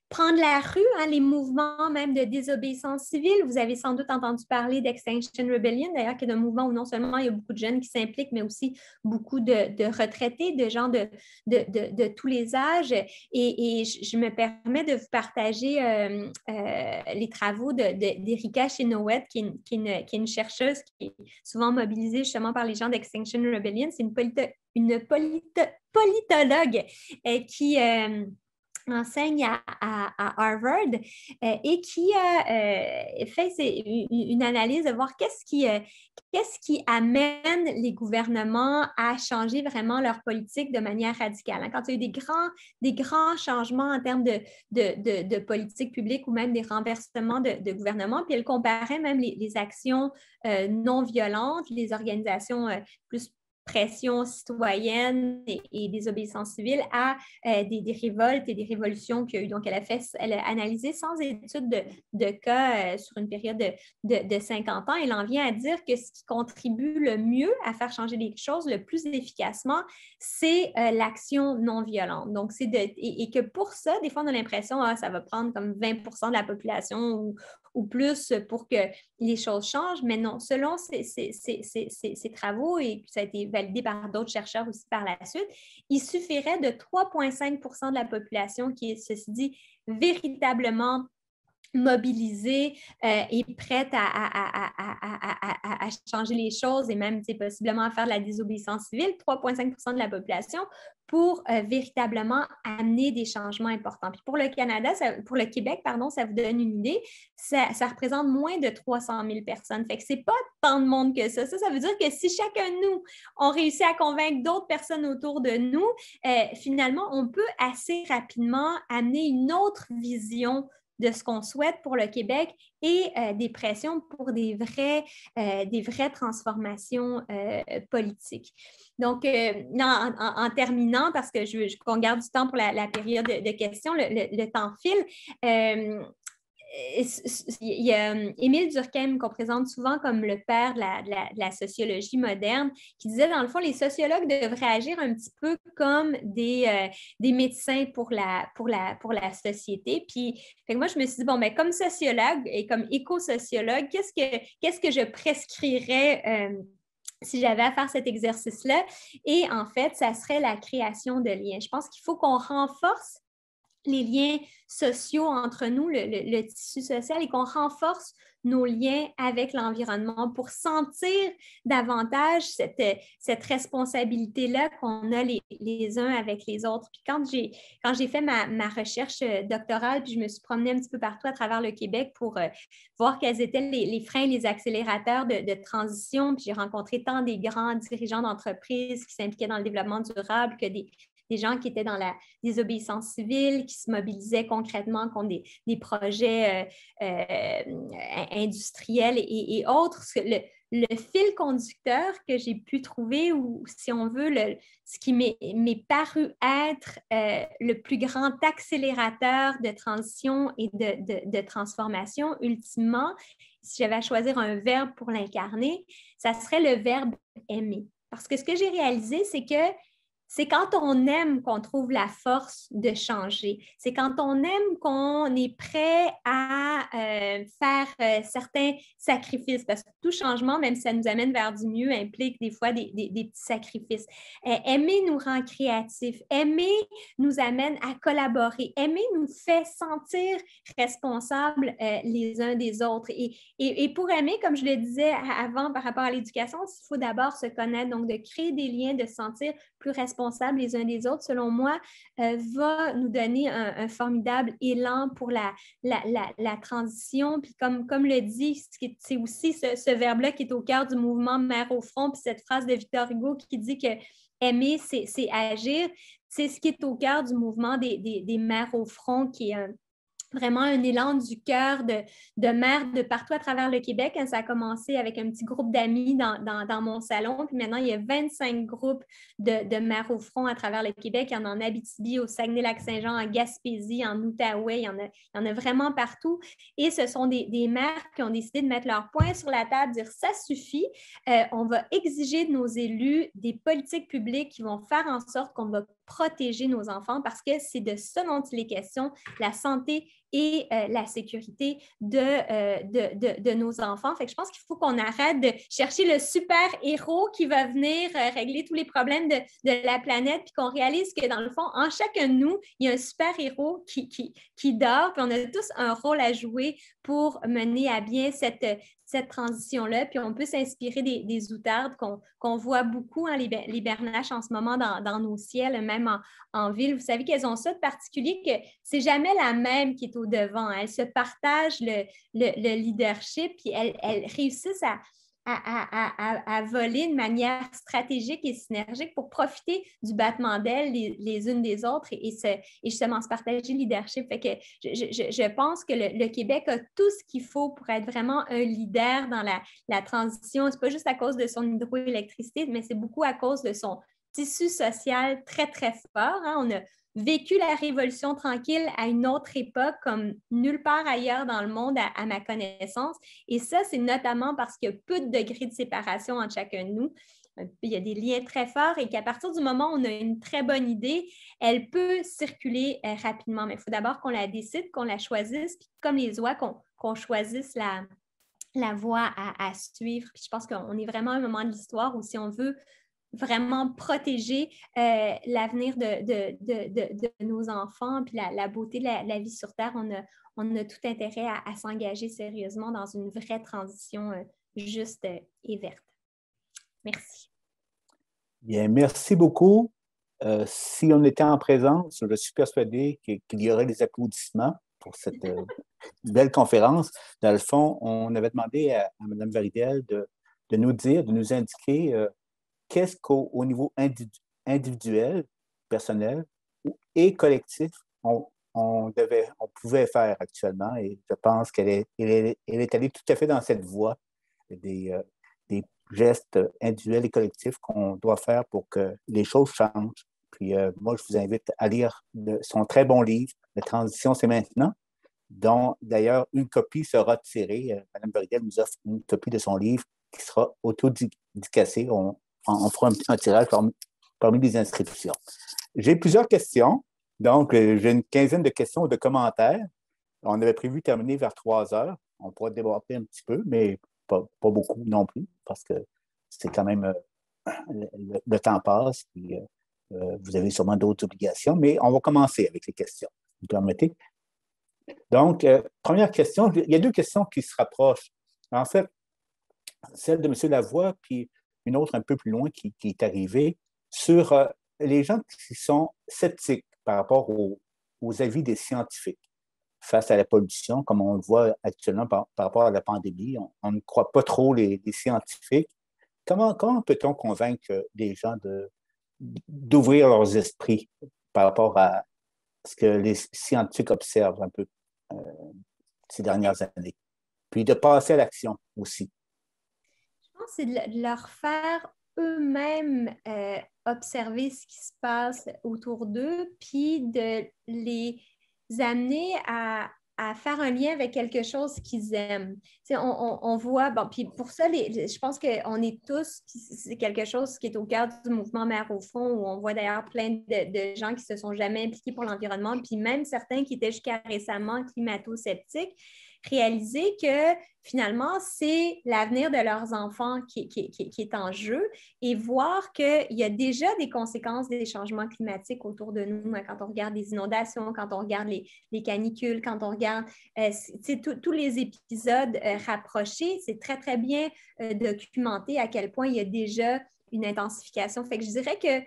prendre la rue, hein, les mouvements même de désobéissance civile. Vous avez sans doute entendu parler d'Extinction Rebellion, d'ailleurs, qui est un mouvement où non seulement il y a beaucoup de jeunes qui s'impliquent, mais aussi beaucoup de, retraités, de gens de, de, de, tous les âges. Et, je me permets de vous partager euh, euh, les travaux d'Erika Chinoet, qui, est, une, chercheuse qui est souvent mobilisée justement par les gens d'Extinction Rebellion. C'est une, une politologue euh, qui enseigne à, Harvard euh, et qui euh, fait une analyse de voir qu'est-ce qui, euh, qu'est-ce qui amène les gouvernements à changer vraiment leur politique de manière radicale. Hein, quand il y a eu des grands, des grands changements en termes de, de, de, politique publique ou même des renversements de, gouvernement, puis elle comparait même les, les actions euh, non violentes, les organisations plus pression citoyenne et, désobéissance civile à euh, des, révoltes et des révolutions qu'il y a eu. Donc, elle a, fait, elle a analysé sans étude de, cas euh, sur une période de, 50 ans. Elle en vient à dire que ce qui contribue le mieux à faire changer les choses le plus efficacement, c'est euh, l'action non violente. Donc, c'est et, que pour ça, des fois, on a l'impression que ah, ça va prendre comme 20 de la population ou, plus pour que les choses changent. Mais non, selon ses travaux, et ça a été validé par d'autres chercheurs aussi par la suite, il suffirait de 3,5 de la population qui est, ceci dit, véritablement mobilisée euh, et prête à, changer les choses et même possiblement à faire de la désobéissance civile, 3,5 de la population, pour euh, véritablement amener des changements importants. pour le Canada, pour le Québec, pardon, ça vous donne une idée, ça, représente moins de 300 000 personnes. Fait que c'est pas tant de monde que ça. Ça, veut dire que si chacun de nous, on réussit à convaincre d'autres personnes autour de nous, euh, finalement, on peut assez rapidement amener une autre vision de ce qu'on souhaite pour le Québec et euh, des pressions pour des vraies, euh, des vraies transformations euh, politiques. Donc, en, terminant, parce que je, qu'on garde du temps pour la, période de, questions, le, le temps file, il y a euh, Émile Durkheim, qu'on présente souvent comme le père de la, sociologie moderne, qui disait, dans le fond, les sociologues devraient agir un petit peu comme des, euh, médecins pour la, société. Puis, moi, je me suis dit, bon, mais ben, comme sociologue et comme éco-sociologue, qu'est-ce que, qu'est-ce que je prescrirais euh, si j'avais à faire cet exercice-là. Et en fait, ça serait la création de liens. Je pense qu'il faut qu'on renforce les liens sociaux entre nous, le, tissu social, et qu'on renforce nos liens avec l'environnement pour sentir davantage cette, responsabilité-là qu'on a les, uns avec les autres. Puis quand j'ai, quand j'ai fait ma, recherche euh, doctorale, puis je me suis promenée un petit peu partout à travers le Québec pour euh, voir quels étaient les, freins, les accélérateurs de, de transition, puis j'ai rencontré tant des grands dirigeants d'entreprises qui s'impliquaient dans le développement durable que des des gens qui étaient dans la désobéissance civile, qui se mobilisaient concrètement contre des, projets euh, euh, industriels et, autres. Le, fil conducteur que j'ai pu trouver, ou si on veut, ce qui m'est paru être euh, le plus grand accélérateur de transition et de, de transformation, ultimement, si j'avais à choisir un verbe pour l'incarner, ça serait le verbe aimer. Parce que ce que j'ai réalisé, c'est que c'est quand on aime qu'on trouve la force de changer. C'est quand on aime qu'on est prêt à euh, faire euh, certains sacrifices, parce que tout changement, même si ça nous amène vers du mieux, implique des fois des, petits sacrifices. Euh, aimer nous rend créatifs. Aimer nous amène à collaborer. Aimer nous fait sentir responsables les uns des autres. Et, et, et pour aimer, comme je le disais avant par rapport à l'éducation, il faut d'abord se connaître, donc de créer des liens, de sentir responsables les uns des autres, selon moi, euh, va nous donner un, formidable élan pour la, transition. Puis comme, comme le dit, c'est aussi ce, verbe-là qui est au cœur du mouvement Mère au front, puis cette phrase de Victor Hugo qui dit que aimer, c'est agir. C'est ce qui est au cœur du mouvement des, des, des mères au front, qui est un, vraiment un élan du cœur de, de mères de partout à travers le Québec. Ça a commencé avec un petit groupe d'amis dans, mon salon. Puis maintenant, il y a 25 groupes de, de mères au front à travers le Québec. Il y en a en Abitibi, au Saguenay-Lac-Saint-Jean, en Gaspésie, en Outaouais. Il y en, a, en a vraiment partout. Et ce sont des, des mères qui ont décidé de mettre leur poing sur la table, dire ça suffit. Euh, on va exiger de nos élus des politiques publiques qui vont faire en sorte qu'on va protéger nos enfants parce que c'est de ce dont il est la santé et euh, la sécurité euh, de, de, nos enfants. Fait je pense qu'il faut qu'on arrête de chercher le super héros qui va venir euh, régler tous les problèmes de, la planète, puis qu'on réalise que dans le fond, en chacun de nous, il y a un super héros qui, qui, qui dort, puis on a tous un rôle à jouer pour mener à bien cette, cette transition-là, puis on peut s'inspirer des, outardes qu'on voit beaucoup, en hein, les, bernaches en ce moment dans, nos ciels, même en, ville. Vous savez qu'elles ont ça de particulier que c'est jamais la même qui est au devant. Elles se partagent le, leadership, puis elles réussissent à, à, voler de manière stratégique et synergique pour profiter du battement d'ailes les, unes des autres et, justement se partager le leadership. Fait que je, pense que le, Québec a tout ce qu'il faut pour être vraiment un leader dans la, transition. Ce n'est pas juste à cause de son hydroélectricité, mais c'est beaucoup à cause de son tissu social très, très fort. Hein. On a vécu la révolution tranquille à une autre époque comme nulle part ailleurs dans le monde à, ma connaissance. Et ça, c'est notamment parce qu'il y a peu de degrés de séparation entre chacun de nous. Euh, il y a des liens très forts et qu'à partir du moment où on a une très bonne idée, elle peut circuler euh, rapidement. Mais il faut d'abord qu'on la décide, qu'on la choisisse, puis comme les oies, qu'on choisisse la, la voie à, suivre. je pense qu'on est vraiment à un moment de l'histoire où si on veut vraiment protéger euh, l'avenir de, de, de, de, nos enfants, puis la, la beauté de la, vie sur Terre, on a, on a tout intérêt à, s'engager sérieusement dans une vraie transition euh, juste euh, et verte. Merci. Bien, merci beaucoup. si on était en présence, je suis persuadé qu'il y aurait des applaudissements pour cette (laughs) belle conférence. Dans le fond, on avait demandé à, madame Mme Varidel de, de, nous dire, de nous indiquer qu'est-ce qu'au niveau individuel, personnel et collectif, on, devait, on pouvait faire actuellement. Et je pense qu'elle est, est, allée tout à fait dans cette voie des, euh, des gestes individuels et collectifs qu'on doit faire pour que les choses changent. Puis euh, moi, je vous invite à lire son très bon livre, La transition, c'est maintenant, dont d'ailleurs une copie sera tirée. Euh, Madame Berdel nous offre une copie de son livre qui sera autodicacée on, fera un, petit tirage parmi, les inscriptions. J'ai plusieurs questions. Donc, euh, j'ai une quinzaine de questions ou de commentaires. On avait prévu terminer vers trois heures. On pourra déborder un petit peu, mais pas, beaucoup non plus, parce que c'est quand même euh, le, temps passe. Euh, vous avez sûrement d'autres obligations, mais on va commencer avec les questions. Vous permettez? Donc, première question, il y a deux questions qui se rapprochent. En fait, celle de M. Lavoie, puis une autre un peu plus loin qui, est arrivée sur euh, les gens qui sont sceptiques par rapport aux, avis des scientifiques face à la pollution, comme on le voit actuellement par, rapport à la pandémie. On, ne croit pas trop les, scientifiques. Comment, comment peut-on convaincre des gens d'ouvrir leurs esprits par rapport à ce que les scientifiques observent un peu euh, ces dernières années? Puis de passer à l'action aussi c'est de leur faire eux-mêmes euh, observer ce qui se passe autour d'eux, puis de les amener à, à faire un lien avec quelque chose qu'ils aiment. On, on, on, voit, puis pour ça, les, je pense qu'on est tous, c'est quelque chose qui est au cœur du mouvement Mère au fond, où on voit d'ailleurs plein de, de, gens qui se sont jamais impliqués pour l'environnement, puis même certains qui étaient jusqu'à récemment climato-sceptiques réaliser que finalement, c'est l'avenir de leurs enfants qui, qui, est en jeu et voir qu'il y a déjà des conséquences des changements climatiques autour de nous. Hein, quand on regarde les inondations, quand on regarde les, canicules, quand on regarde euh, tous les épisodes euh, rapprochés, c'est très, très bien euh, documenté à quel point il y a déjà une intensification. Fait que je dirais que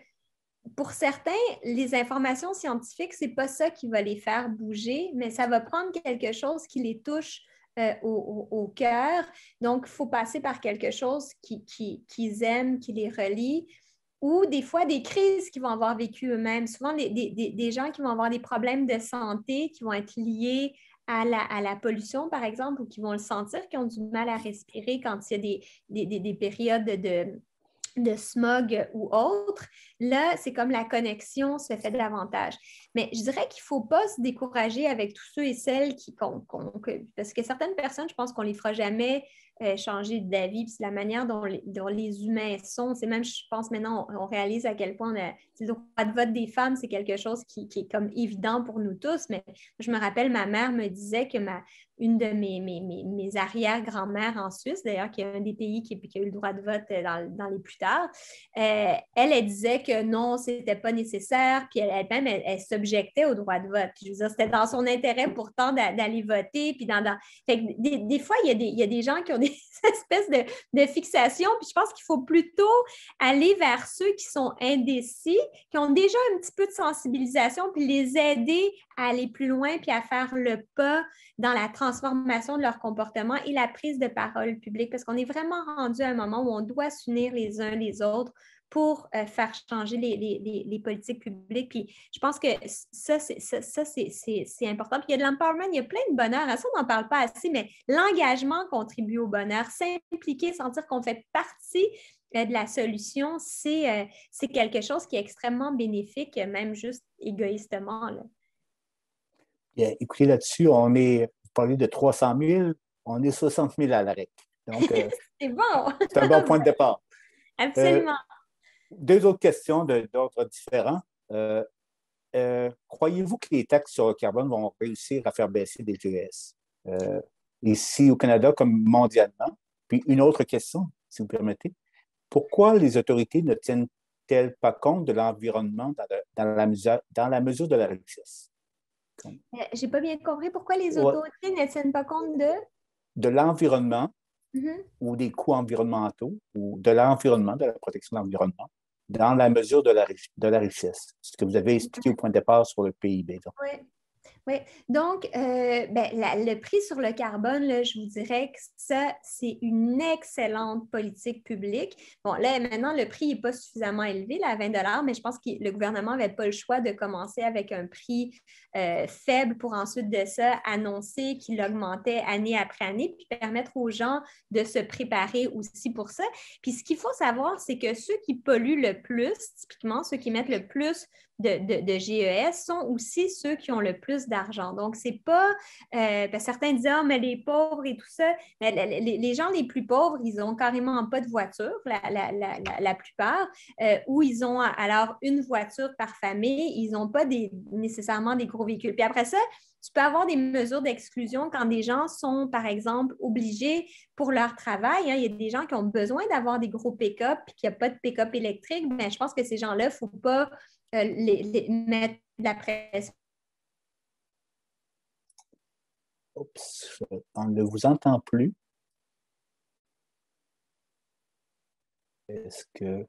pour certains, les informations scientifiques, c'est pas ça qui va les faire bouger, mais ça va prendre quelque chose qui les touche euh, au, cœur. Donc, il faut passer par quelque chose qu'ils aiment, qui les relie, ou des fois des crises qu'ils vont avoir vécues eux-mêmes. Souvent, des, gens qui vont avoir des problèmes de santé qui vont être liés à la, pollution, par exemple, ou qui vont le sentir, qui ont du mal à respirer quand il y a des périodes de, de smog ou autre, là, c'est comme la connexion se fait davantage. Mais je dirais qu'il ne faut pas se décourager avec tous ceux et celles qui parce que certaines personnes, je pense qu'on ne les fera jamais euh, changer d'avis. Puis la manière dont les, humains sont, c'est même, je pense maintenant, on, réalise à quel point le droit de vote des femmes, c'est quelque chose qui, qui, est comme évident pour nous tous. Mais je me rappelle, ma mère me disait que ma, une de mes, mes, mes, arrière-grand-mères en Suisse, d'ailleurs, qui est un des pays qui, a eu le droit de vote euh, dans, les plus tard, euh, elle, elle disait que non, c'était pas nécessaire, puis elle-même, elle, s'objectait au droit de vote. je veux dire, c'était dans son intérêt pourtant d'aller voter, puis dans... des, fois, il y, il y a des gens qui ont des (laughs) espèce de, de fixation. Puis je pense qu'il faut plutôt aller vers ceux qui sont indécis, qui ont déjà un petit peu de sensibilisation, puis les aider à aller plus loin, puis à faire le pas dans la transformation de leur comportement et la prise de parole publique, parce qu'on est vraiment rendu à un moment où on doit s'unir les uns les autres pour euh, faire changer les, politiques publiques. Puis je pense que ça, c'est, important. Puis il y a de l'empowerment, il y a plein de bonheur. À ça, on n'en parle pas assez, mais l'engagement contribue au bonheur. S'impliquer, sentir qu'on fait partie euh, de la solution, euh, c'est, quelque chose qui est extrêmement bénéfique, même juste égoïstement. Là. écoutez, là-dessus, on est, vous parlez de 300 000, on est 60 000 à l'arrêt. (laughs) c'est bon. c'est un bon point de départ. (laughs) Absolument deux autres questions d'ordre différent. Euh, euh, croyez-vous que les taxes sur le carbone vont réussir à faire baisser des GES euh, ici au Canada comme mondialement? Puis une autre question, si vous permettez. Pourquoi les autorités ne tiennent-elles pas compte de l'environnement dans, la mesure, de la richesse? Je n'ai pas bien compris pourquoi les autorités ne tiennent pas compte de? De l'environnement mm-hmm. ou des coûts environnementaux ou de l'environnement, de la protection de l'environnement, dans la mesure de la, de la richesse, ce que vous avez expliqué au point de départ sur le PIB. Oui, donc euh, ben, le prix sur le carbone, je vous dirais que ça, c'est une excellente politique publique. Bon, là, maintenant, le prix n'est pas suffisamment élevé, là, à 20 mais je pense que le gouvernement n'avait pas le choix de commencer avec un prix euh, faible pour ensuite de ça annoncer qu'il augmentait année après année, puis permettre aux gens de se préparer aussi pour ça. Puis ce qu'il faut savoir, c'est que ceux qui polluent le plus, typiquement ceux qui mettent le plus de, de, GES sont aussi ceux qui ont le plus d'argent. Donc, c'est pas. Euh, certains disent Ah, mais les pauvres et tout ça. Mais les, gens les plus pauvres, ils n'ont carrément pas de voiture, la, plupart, euh, ou ils ont alors une voiture par famille. Ils n'ont pas des, nécessairement des gros véhicules. Puis après ça, tu peux avoir des mesures d'exclusion quand des gens sont, par exemple, obligés pour leur travail. Hein. Il y a des gens qui ont besoin d'avoir des gros pick-up et qu'il n'y a pas de pick-up électrique. Mais je pense que ces gens-là, il ne faut pas euh, les, Oups, on ne vous entend plus. Est-ce que...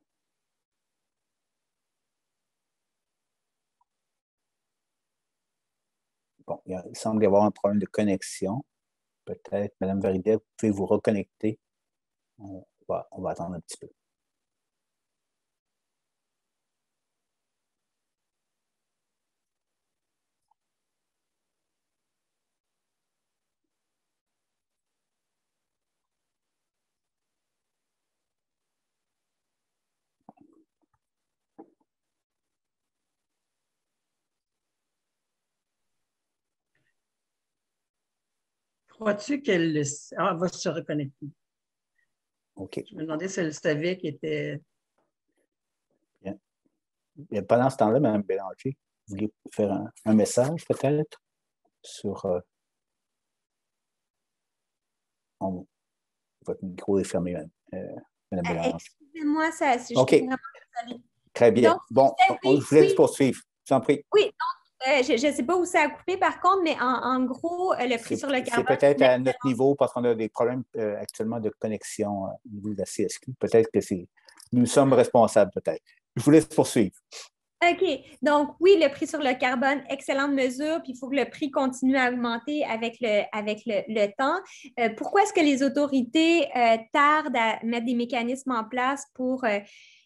Bon, il semble y avoir un problème de connexion. Peut-être, Madame Varidet, vous pouvez vous reconnecter. On va, on va attendre un petit peu. Crois-tu qu'elle ah, va se reconnaître plus? OK. Je me demandais si elle le savait qu'elle était. Bien. pendant ce temps-là, Mme Bélanger, vous voulez faire un, message peut-être sur. Euh, votre micro est fermé, Mme, euh, euh, Bélanger. Excusez-moi, ça a OK. Très bien. bon, je vous laisse poursuivre. Je vous prie. Oui, donc, euh, je ne sais pas où ça a coupé par contre, mais en, gros, euh, le prix sur le carbone. C'est peut-être à notre niveau parce qu'on a des problèmes euh, actuellement de connexion au niveau de la CSQ. Peut-être que c'est. Nous sommes responsables, peut-être. Je vous laisse poursuivre. OK. Donc, oui, le prix sur le carbone, excellente mesure, puis il faut que le prix continue à augmenter avec le, avec le, temps. pourquoi est-ce que les autorités tardent à mettre des mécanismes en place pour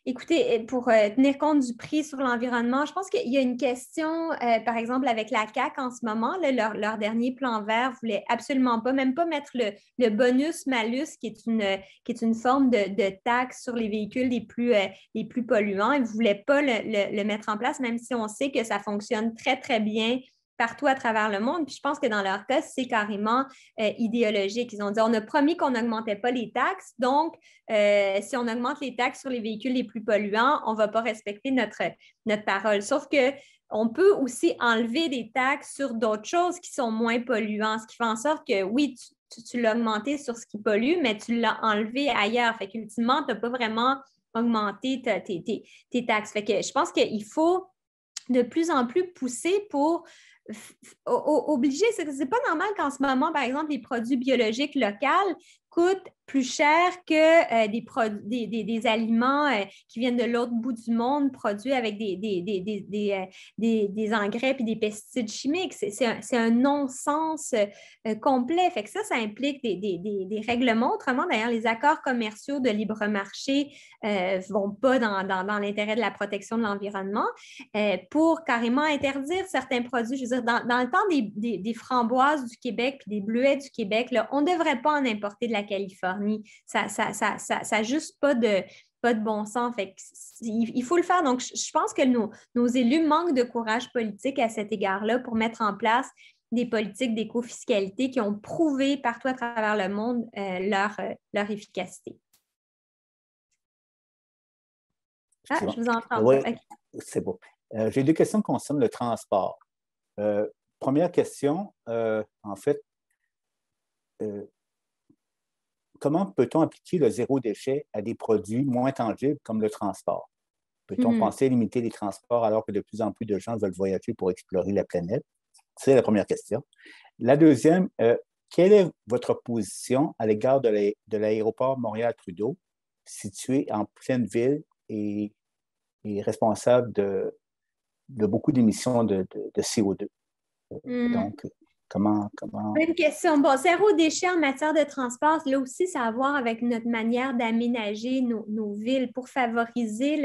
Écoutez, euh, pour euh, tenir compte du prix sur l'environnement, je pense qu'il y a une question, euh, par exemple, avec la CAC en ce moment. leur, dernier plan vert ne voulait absolument pas, même pas mettre le, bonus-malus, qui, est une, forme de, taxe sur les véhicules les plus, polluants. Ils ne voulaient pas le, mettre en place, même si on sait que ça fonctionne très, très bien partout à travers le monde. Puis je pense que dans leur cas, c'est carrément euh, idéologique. Ils ont dit, on a promis qu'on n'augmentait pas les taxes, donc euh, si on augmente les taxes sur les véhicules les plus polluants, on ne va pas respecter notre, notre parole. Sauf que on peut aussi enlever des taxes sur d'autres choses qui sont moins polluantes, ce qui fait en sorte que oui, tu, l'as augmenté sur ce qui pollue, mais tu l'as enlevé ailleurs. Fait qu'ultimement, tu n'as pas vraiment augmenté tes, taxes. Fait que je pense qu'il faut de plus en plus pousser pour obligé. C'est pas normal qu'en ce moment, par exemple, les produits biologiques locaux, coûte plus cher que euh, des, des, des, aliments euh, qui viennent de l'autre bout du monde produits avec des, des, euh, engrais et des pesticides chimiques. C'est un, non-sens complet. Fait que ça, ça implique des, règlements. Autrement, d'ailleurs, les accords commerciaux de libre marché ne vont pas dans, l'intérêt de la protection de l'environnement pour carrément interdire certains produits. Je veux dire, dans, le temps des, framboises du Québec puis des bleuets du Québec, là, on ne devrait pas en importer de la Californie. Ça ça, ça, ça, juste pas de, pas de bon sens. Fait il faut le faire. Donc, je pense que nos, nos élus manquent de courage politique à cet égard-là pour mettre en place des politiques d'éco-fiscalité qui ont prouvé partout à travers le monde euh, leur, euh, leur efficacité. Ah, je vous entends. C'est bon. Euh, j'ai deux questions concernant le transport. première question, en fait, comment peut-on appliquer le zéro déchet à des produits moins tangibles comme le transport? Peut-on hmm. penser à limiter les transports alors que de plus en plus de gens veulent voyager pour explorer la planète? C'est la première question. La deuxième, euh, quelle est votre position à l'égard de l'aéroport Montréal-Trudeau, situé en pleine ville et, responsable de, beaucoup d'émissions de, CO2? Comment, comment... question. Bon, zéro déchet en matière de transport, là aussi, ça a à voir avec notre manière d'aménager nos, villes pour favoriser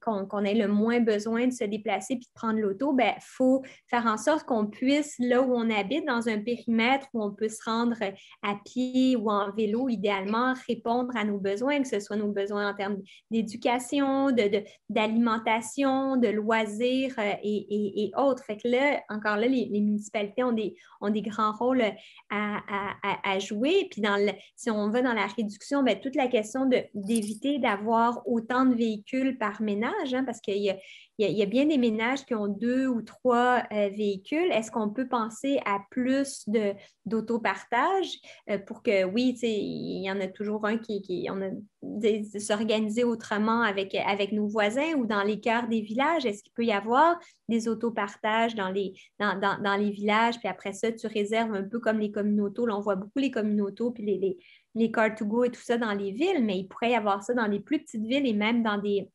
qu'on ait le moins besoin de se déplacer puis de prendre l'auto. Il ben, faut faire en sorte qu'on puisse, là où on habite, dans un périmètre où on peut se rendre à pied ou en vélo, idéalement, répondre à nos besoins, que ce soit nos besoins en termes d'éducation, d'alimentation, de, de, loisirs euh, et, et, et, autres. Fait que là, encore là, les municipalités ont des, ont des grands rôles à, à, jouer. Puis si on va dans la réduction, ben, toute la question d'éviter d'avoir autant de véhicules par ménage, hein, parce qu'il y a il y, a, bien des ménages qui ont deux ou trois euh, véhicules. Est-ce qu'on peut penser à plus d'autopartage euh, pour que, oui, il y en a toujours un qui, qui on a s'organiser autrement avec, avec nos voisins ou dans les cœurs des villages? Est-ce qu'il peut y avoir des autopartages dans les, dans, les villages? Puis après ça, tu réserves un peu comme les communautaux. Là, on voit beaucoup les communautaux puis les, les, les car to go et tout ça dans les villes, mais il pourrait y avoir ça dans les plus petites villes et même dans des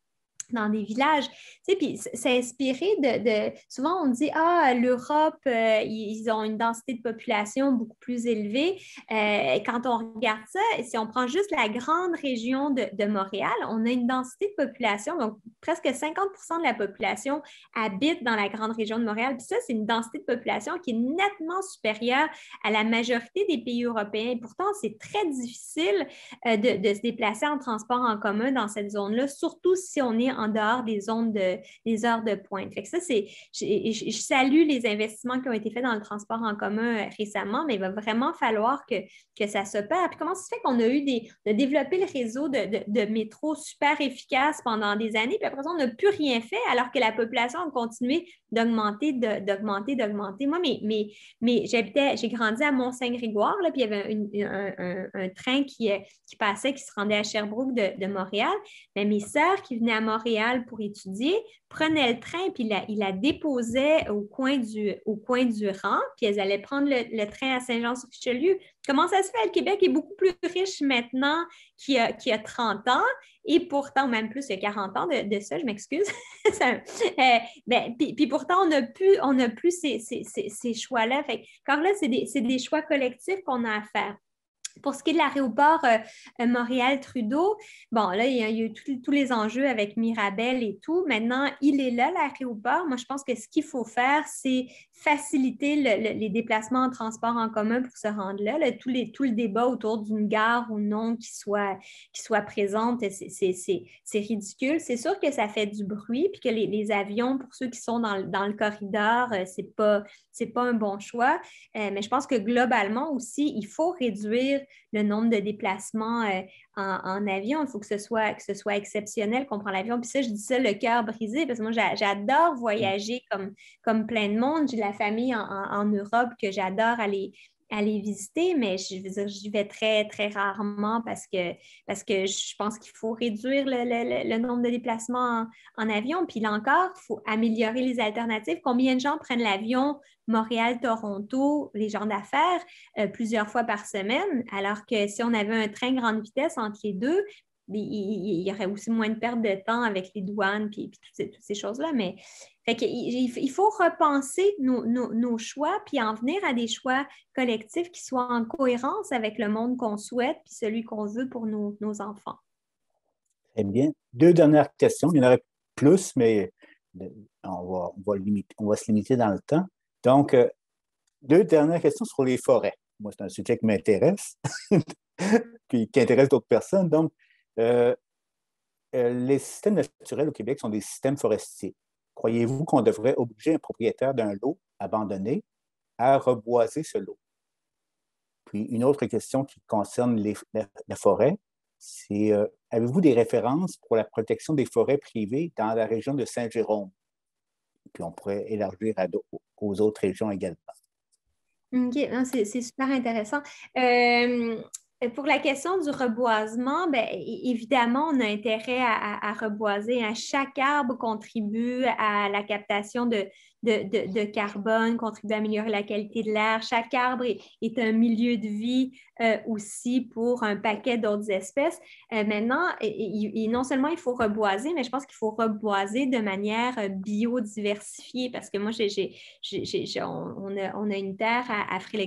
dans des villages. Tu sais, c'est inspiré de, Souvent, on dit Ah, l'Europe, euh, ils ont une densité de population beaucoup plus élevée. Euh, quand on regarde ça, si on prend juste la grande région de, Montréal, on a une densité de population, donc presque 50 de la population habite dans la grande région de Montréal. Puis ça, c'est une densité de population qui est nettement supérieure à la majorité des pays européens. pourtant, c'est très difficile euh, de, de se déplacer en transport en commun dans cette zone-là, surtout si on est en en dehors des zones de, heures de pointe. ça, c'est, je, salue les investissements qui ont été faits dans le transport en commun euh, récemment, mais il va vraiment falloir que, ça se passe. comment ça se fait qu'on a eu des, on a le réseau de, de, de métro super efficace pendant des années, puis après ça, on n'a plus rien fait alors que la population a continué d'augmenter, d'augmenter, d'augmenter. Moi, mais, mais, j'habitais, j'ai grandi à Mont-Saint-Grégoire, puis il y avait un, train qui, euh, qui passait, qui se rendait à Sherbrooke de, Montréal. Mais mes sœurs qui venaient à Montréal pour étudier prenaient le train, puis ils la déposaient au coin du, au coin du rang, puis elles allaient prendre le, train à Saint-Jean-sur-Richelieu. Comment ça se fait? Le Québec est beaucoup plus riche maintenant a, qu'il y a 30 ans et pourtant, même plus, il y a 40 ans de, ça, je m'excuse. (laughs) Euh, ben, puis, pourtant, on n'a plus, on a plus ces, choix-là. Car là, c'est des, choix collectifs qu'on a à faire. Pour ce qui est de l'aéroport euh, Montréal-Trudeau, bon, là, il y a, eu tous les enjeux avec Mirabel et tout. Maintenant, il est là, l'aéroport. Moi, je pense que ce qu'il faut faire, c'est faciliter les déplacements en transport en commun pour se rendre là. tout, le débat autour d'une gare ou non qui soit, qui soit présente, c'est ridicule. C'est sûr que ça fait du bruit, puis que les, avions, pour ceux qui sont dans, le corridor, euh, c'est pas, pas un bon choix. Euh, mais je pense que globalement aussi, il faut réduire le nombre de déplacements euh, en, avion. Il faut que ce soit, que ce soit exceptionnel qu'on prend l'avion. Puis ça, je dis ça le cœur brisé parce que moi, j'adore voyager comme, comme plein de monde. J'ai de la famille en Europe que j'adore aller, aller visiter, mais je veux dire, j'y vais très, très rarement parce que, parce que je pense qu'il faut réduire le, nombre de déplacements en, avion. Puis là encore, il faut améliorer les alternatives. Combien de gens prennent l'avion Montréal-Toronto, les gens d'affaires, euh, plusieurs fois par semaine, alors que si on avait un train grande vitesse entre les deux, il, y aurait aussi moins de perte de temps avec les douanes et toutes ces, toutes ces choses-là. Mais, fait il faut repenser nos, choix, puis en venir à des choix collectifs qui soient en cohérence avec le monde qu'on souhaite, puis celui qu'on veut pour nos, enfants. Très bien. Deux dernières questions. Il y en aurait plus, mais euh, on va, se limiter dans le temps. Donc, euh, deux dernières questions sur les forêts. Moi, c'est un sujet qui m'intéresse, (laughs) puis qui intéresse d'autres personnes. Donc, euh, les systèmes naturels au Québec sont des systèmes forestiers. Croyez-vous qu'on devrait obliger un propriétaire d'un lot abandonné à reboiser ce lot? Puis une autre question qui concerne les, la, forêt, c'est euh, avez-vous des références pour la protection des forêts privées dans la région de Saint-Jérôme? Puis on pourrait élargir à, aux autres régions également. OK, c'est super intéressant. Euh, euh, pour la question du reboisement, bien, évidemment, on a intérêt à, à, reboiser. Hein. Chaque arbre contribue à la captation de, de, de, carbone, contribue à améliorer la qualité de l'air. Chaque arbre est, un milieu de vie euh, aussi pour un paquet d'autres espèces. Euh, maintenant, et, non seulement il faut reboiser, mais je pense qu'il faut reboiser de manière euh, biodiversifiée parce que moi, on, a, une terre à, à puis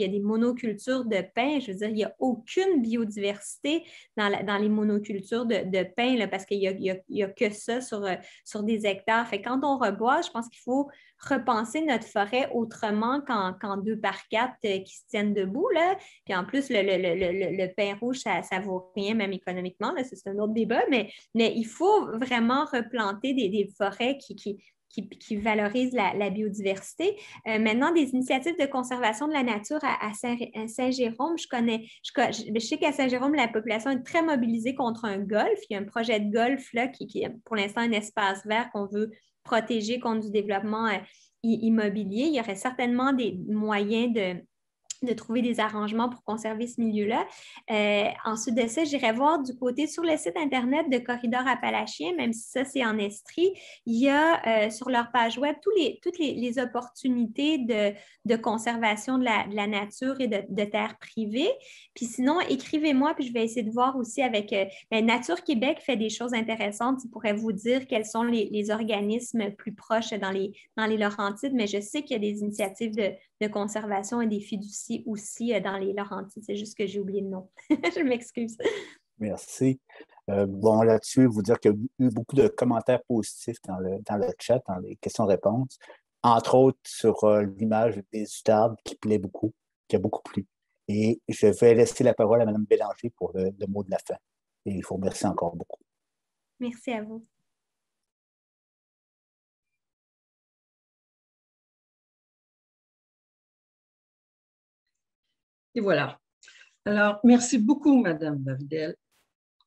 il y a des monocultures de pin. Je veux dire, il n'y a aucune biodiversité dans, dans les monocultures de, de parce qu'il n'y a, a, que ça sur, sur des hectares. Fait quand on reboise, je pense qu'il faut repenser notre forêt autrement qu'en deux par quatre euh, qui se tiennent debout. Là. Puis en plus, le, pain rouge, ça ne vaut rien, même économiquement. C'est un autre débat, mais, mais il faut vraiment replanter des, forêts qui, qui la, biodiversité. Euh, maintenant, des initiatives de conservation de la nature à, Saint-Jérôme, je connais, je, sais qu'à Saint-Jérôme, la population est très mobilisée contre un golf. Il y a un projet de golf qui, qui est pour l'instant un espace vert qu'on veut protégés contre du développement euh, immobilier, il y aurait certainement des moyens de, de trouver des arrangements pour conserver ce milieu-là. Euh, ensuite de ça, j'irai voir du côté sur le site Internet de Corridor Appalachien, même si ça, c'est en Estrie, il y a euh, sur leur page web les, toutes les, opportunités de, conservation de la, nature et de, terres privées. Puis sinon, écrivez-moi, puis je vais essayer de voir aussi avec euh, ben, Nature Québec fait des choses intéressantes. Ils pourraient vous dire quels sont les, organismes plus proches dans les, dans les Laurentides, mais je sais qu'il y a des initiatives de, de conservation et des fiducies aussi euh, dans les Laurentides. C'est juste que j'ai oublié le nom. (laughs) Je m'excuse. Merci. Euh, bon, là-dessus, vous dire qu'il y a eu beaucoup de commentaires positifs dans le, dans le chat, dans les questions-réponses, entre autres sur euh, l'image des arbres qui plaît beaucoup, qui a beaucoup plu. Et je vais laisser la parole à Mme Bélanger pour le, mot de la fin. Et il faut remercier encore beaucoup. Merci à vous. Et voilà. Alors, merci beaucoup, Madame Bavidel.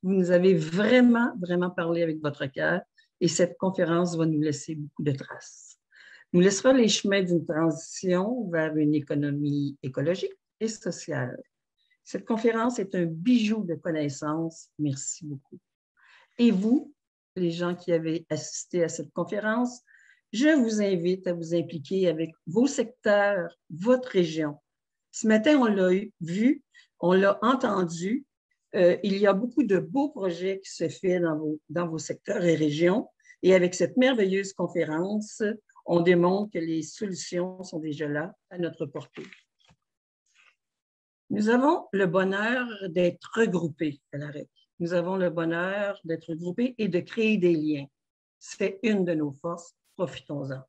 Vous nous avez vraiment, vraiment parlé avec votre cœur et cette conférence va nous laisser beaucoup de traces. Nous laissera les chemins d'une transition vers une économie écologique et sociale. Cette conférence est un bijou de connaissances. Merci beaucoup. Et vous, les gens qui avez assisté à cette conférence, je vous invite à vous impliquer avec vos secteurs, votre région, ce matin, on l'a vu, on l'a entendu. Euh, il y a beaucoup de beaux projets qui se font dans vos, dans vos secteurs et régions. Et avec cette merveilleuse conférence, on démontre que les solutions sont déjà là, à notre portée. Nous avons le bonheur d'être regroupés à la Nous avons le bonheur d'être regroupés et de créer des liens. C'est une de nos forces. Profitons-en.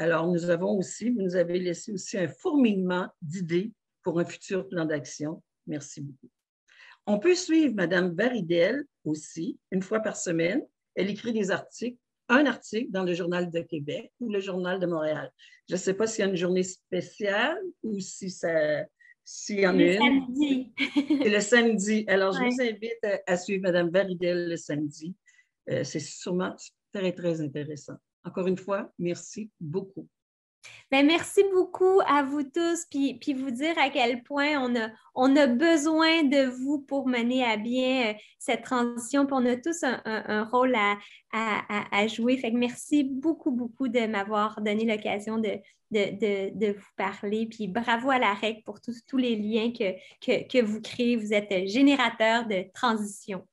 Alors, nous avons aussi, vous nous avez laissé aussi un fourmillement d'idées pour un futur plan d'action. Merci beaucoup. On peut suivre Mme Varidel aussi, une fois par semaine. Elle écrit des articles, un article dans le Journal de Québec ou le Journal de Montréal. Je ne sais pas s'il y a une journée spéciale ou si ça, s'il y en a une. Le Samedi. (laughs) le samedi. Alors, je vous invite à, suivre Mme Varidel le samedi. Euh, c'est sûrement très, très intéressant. Encore une fois, merci beaucoup. Ben, merci beaucoup à vous tous, puis, puis, vous dire à quel point on a, besoin de vous pour mener à bien euh, cette transition, puis on a tous un, rôle à, jouer. Fait que merci beaucoup, beaucoup de m'avoir donné l'occasion de, vous parler, puis bravo à la REC pour tous, les liens que, que vous créez. Vous êtes générateur de transition.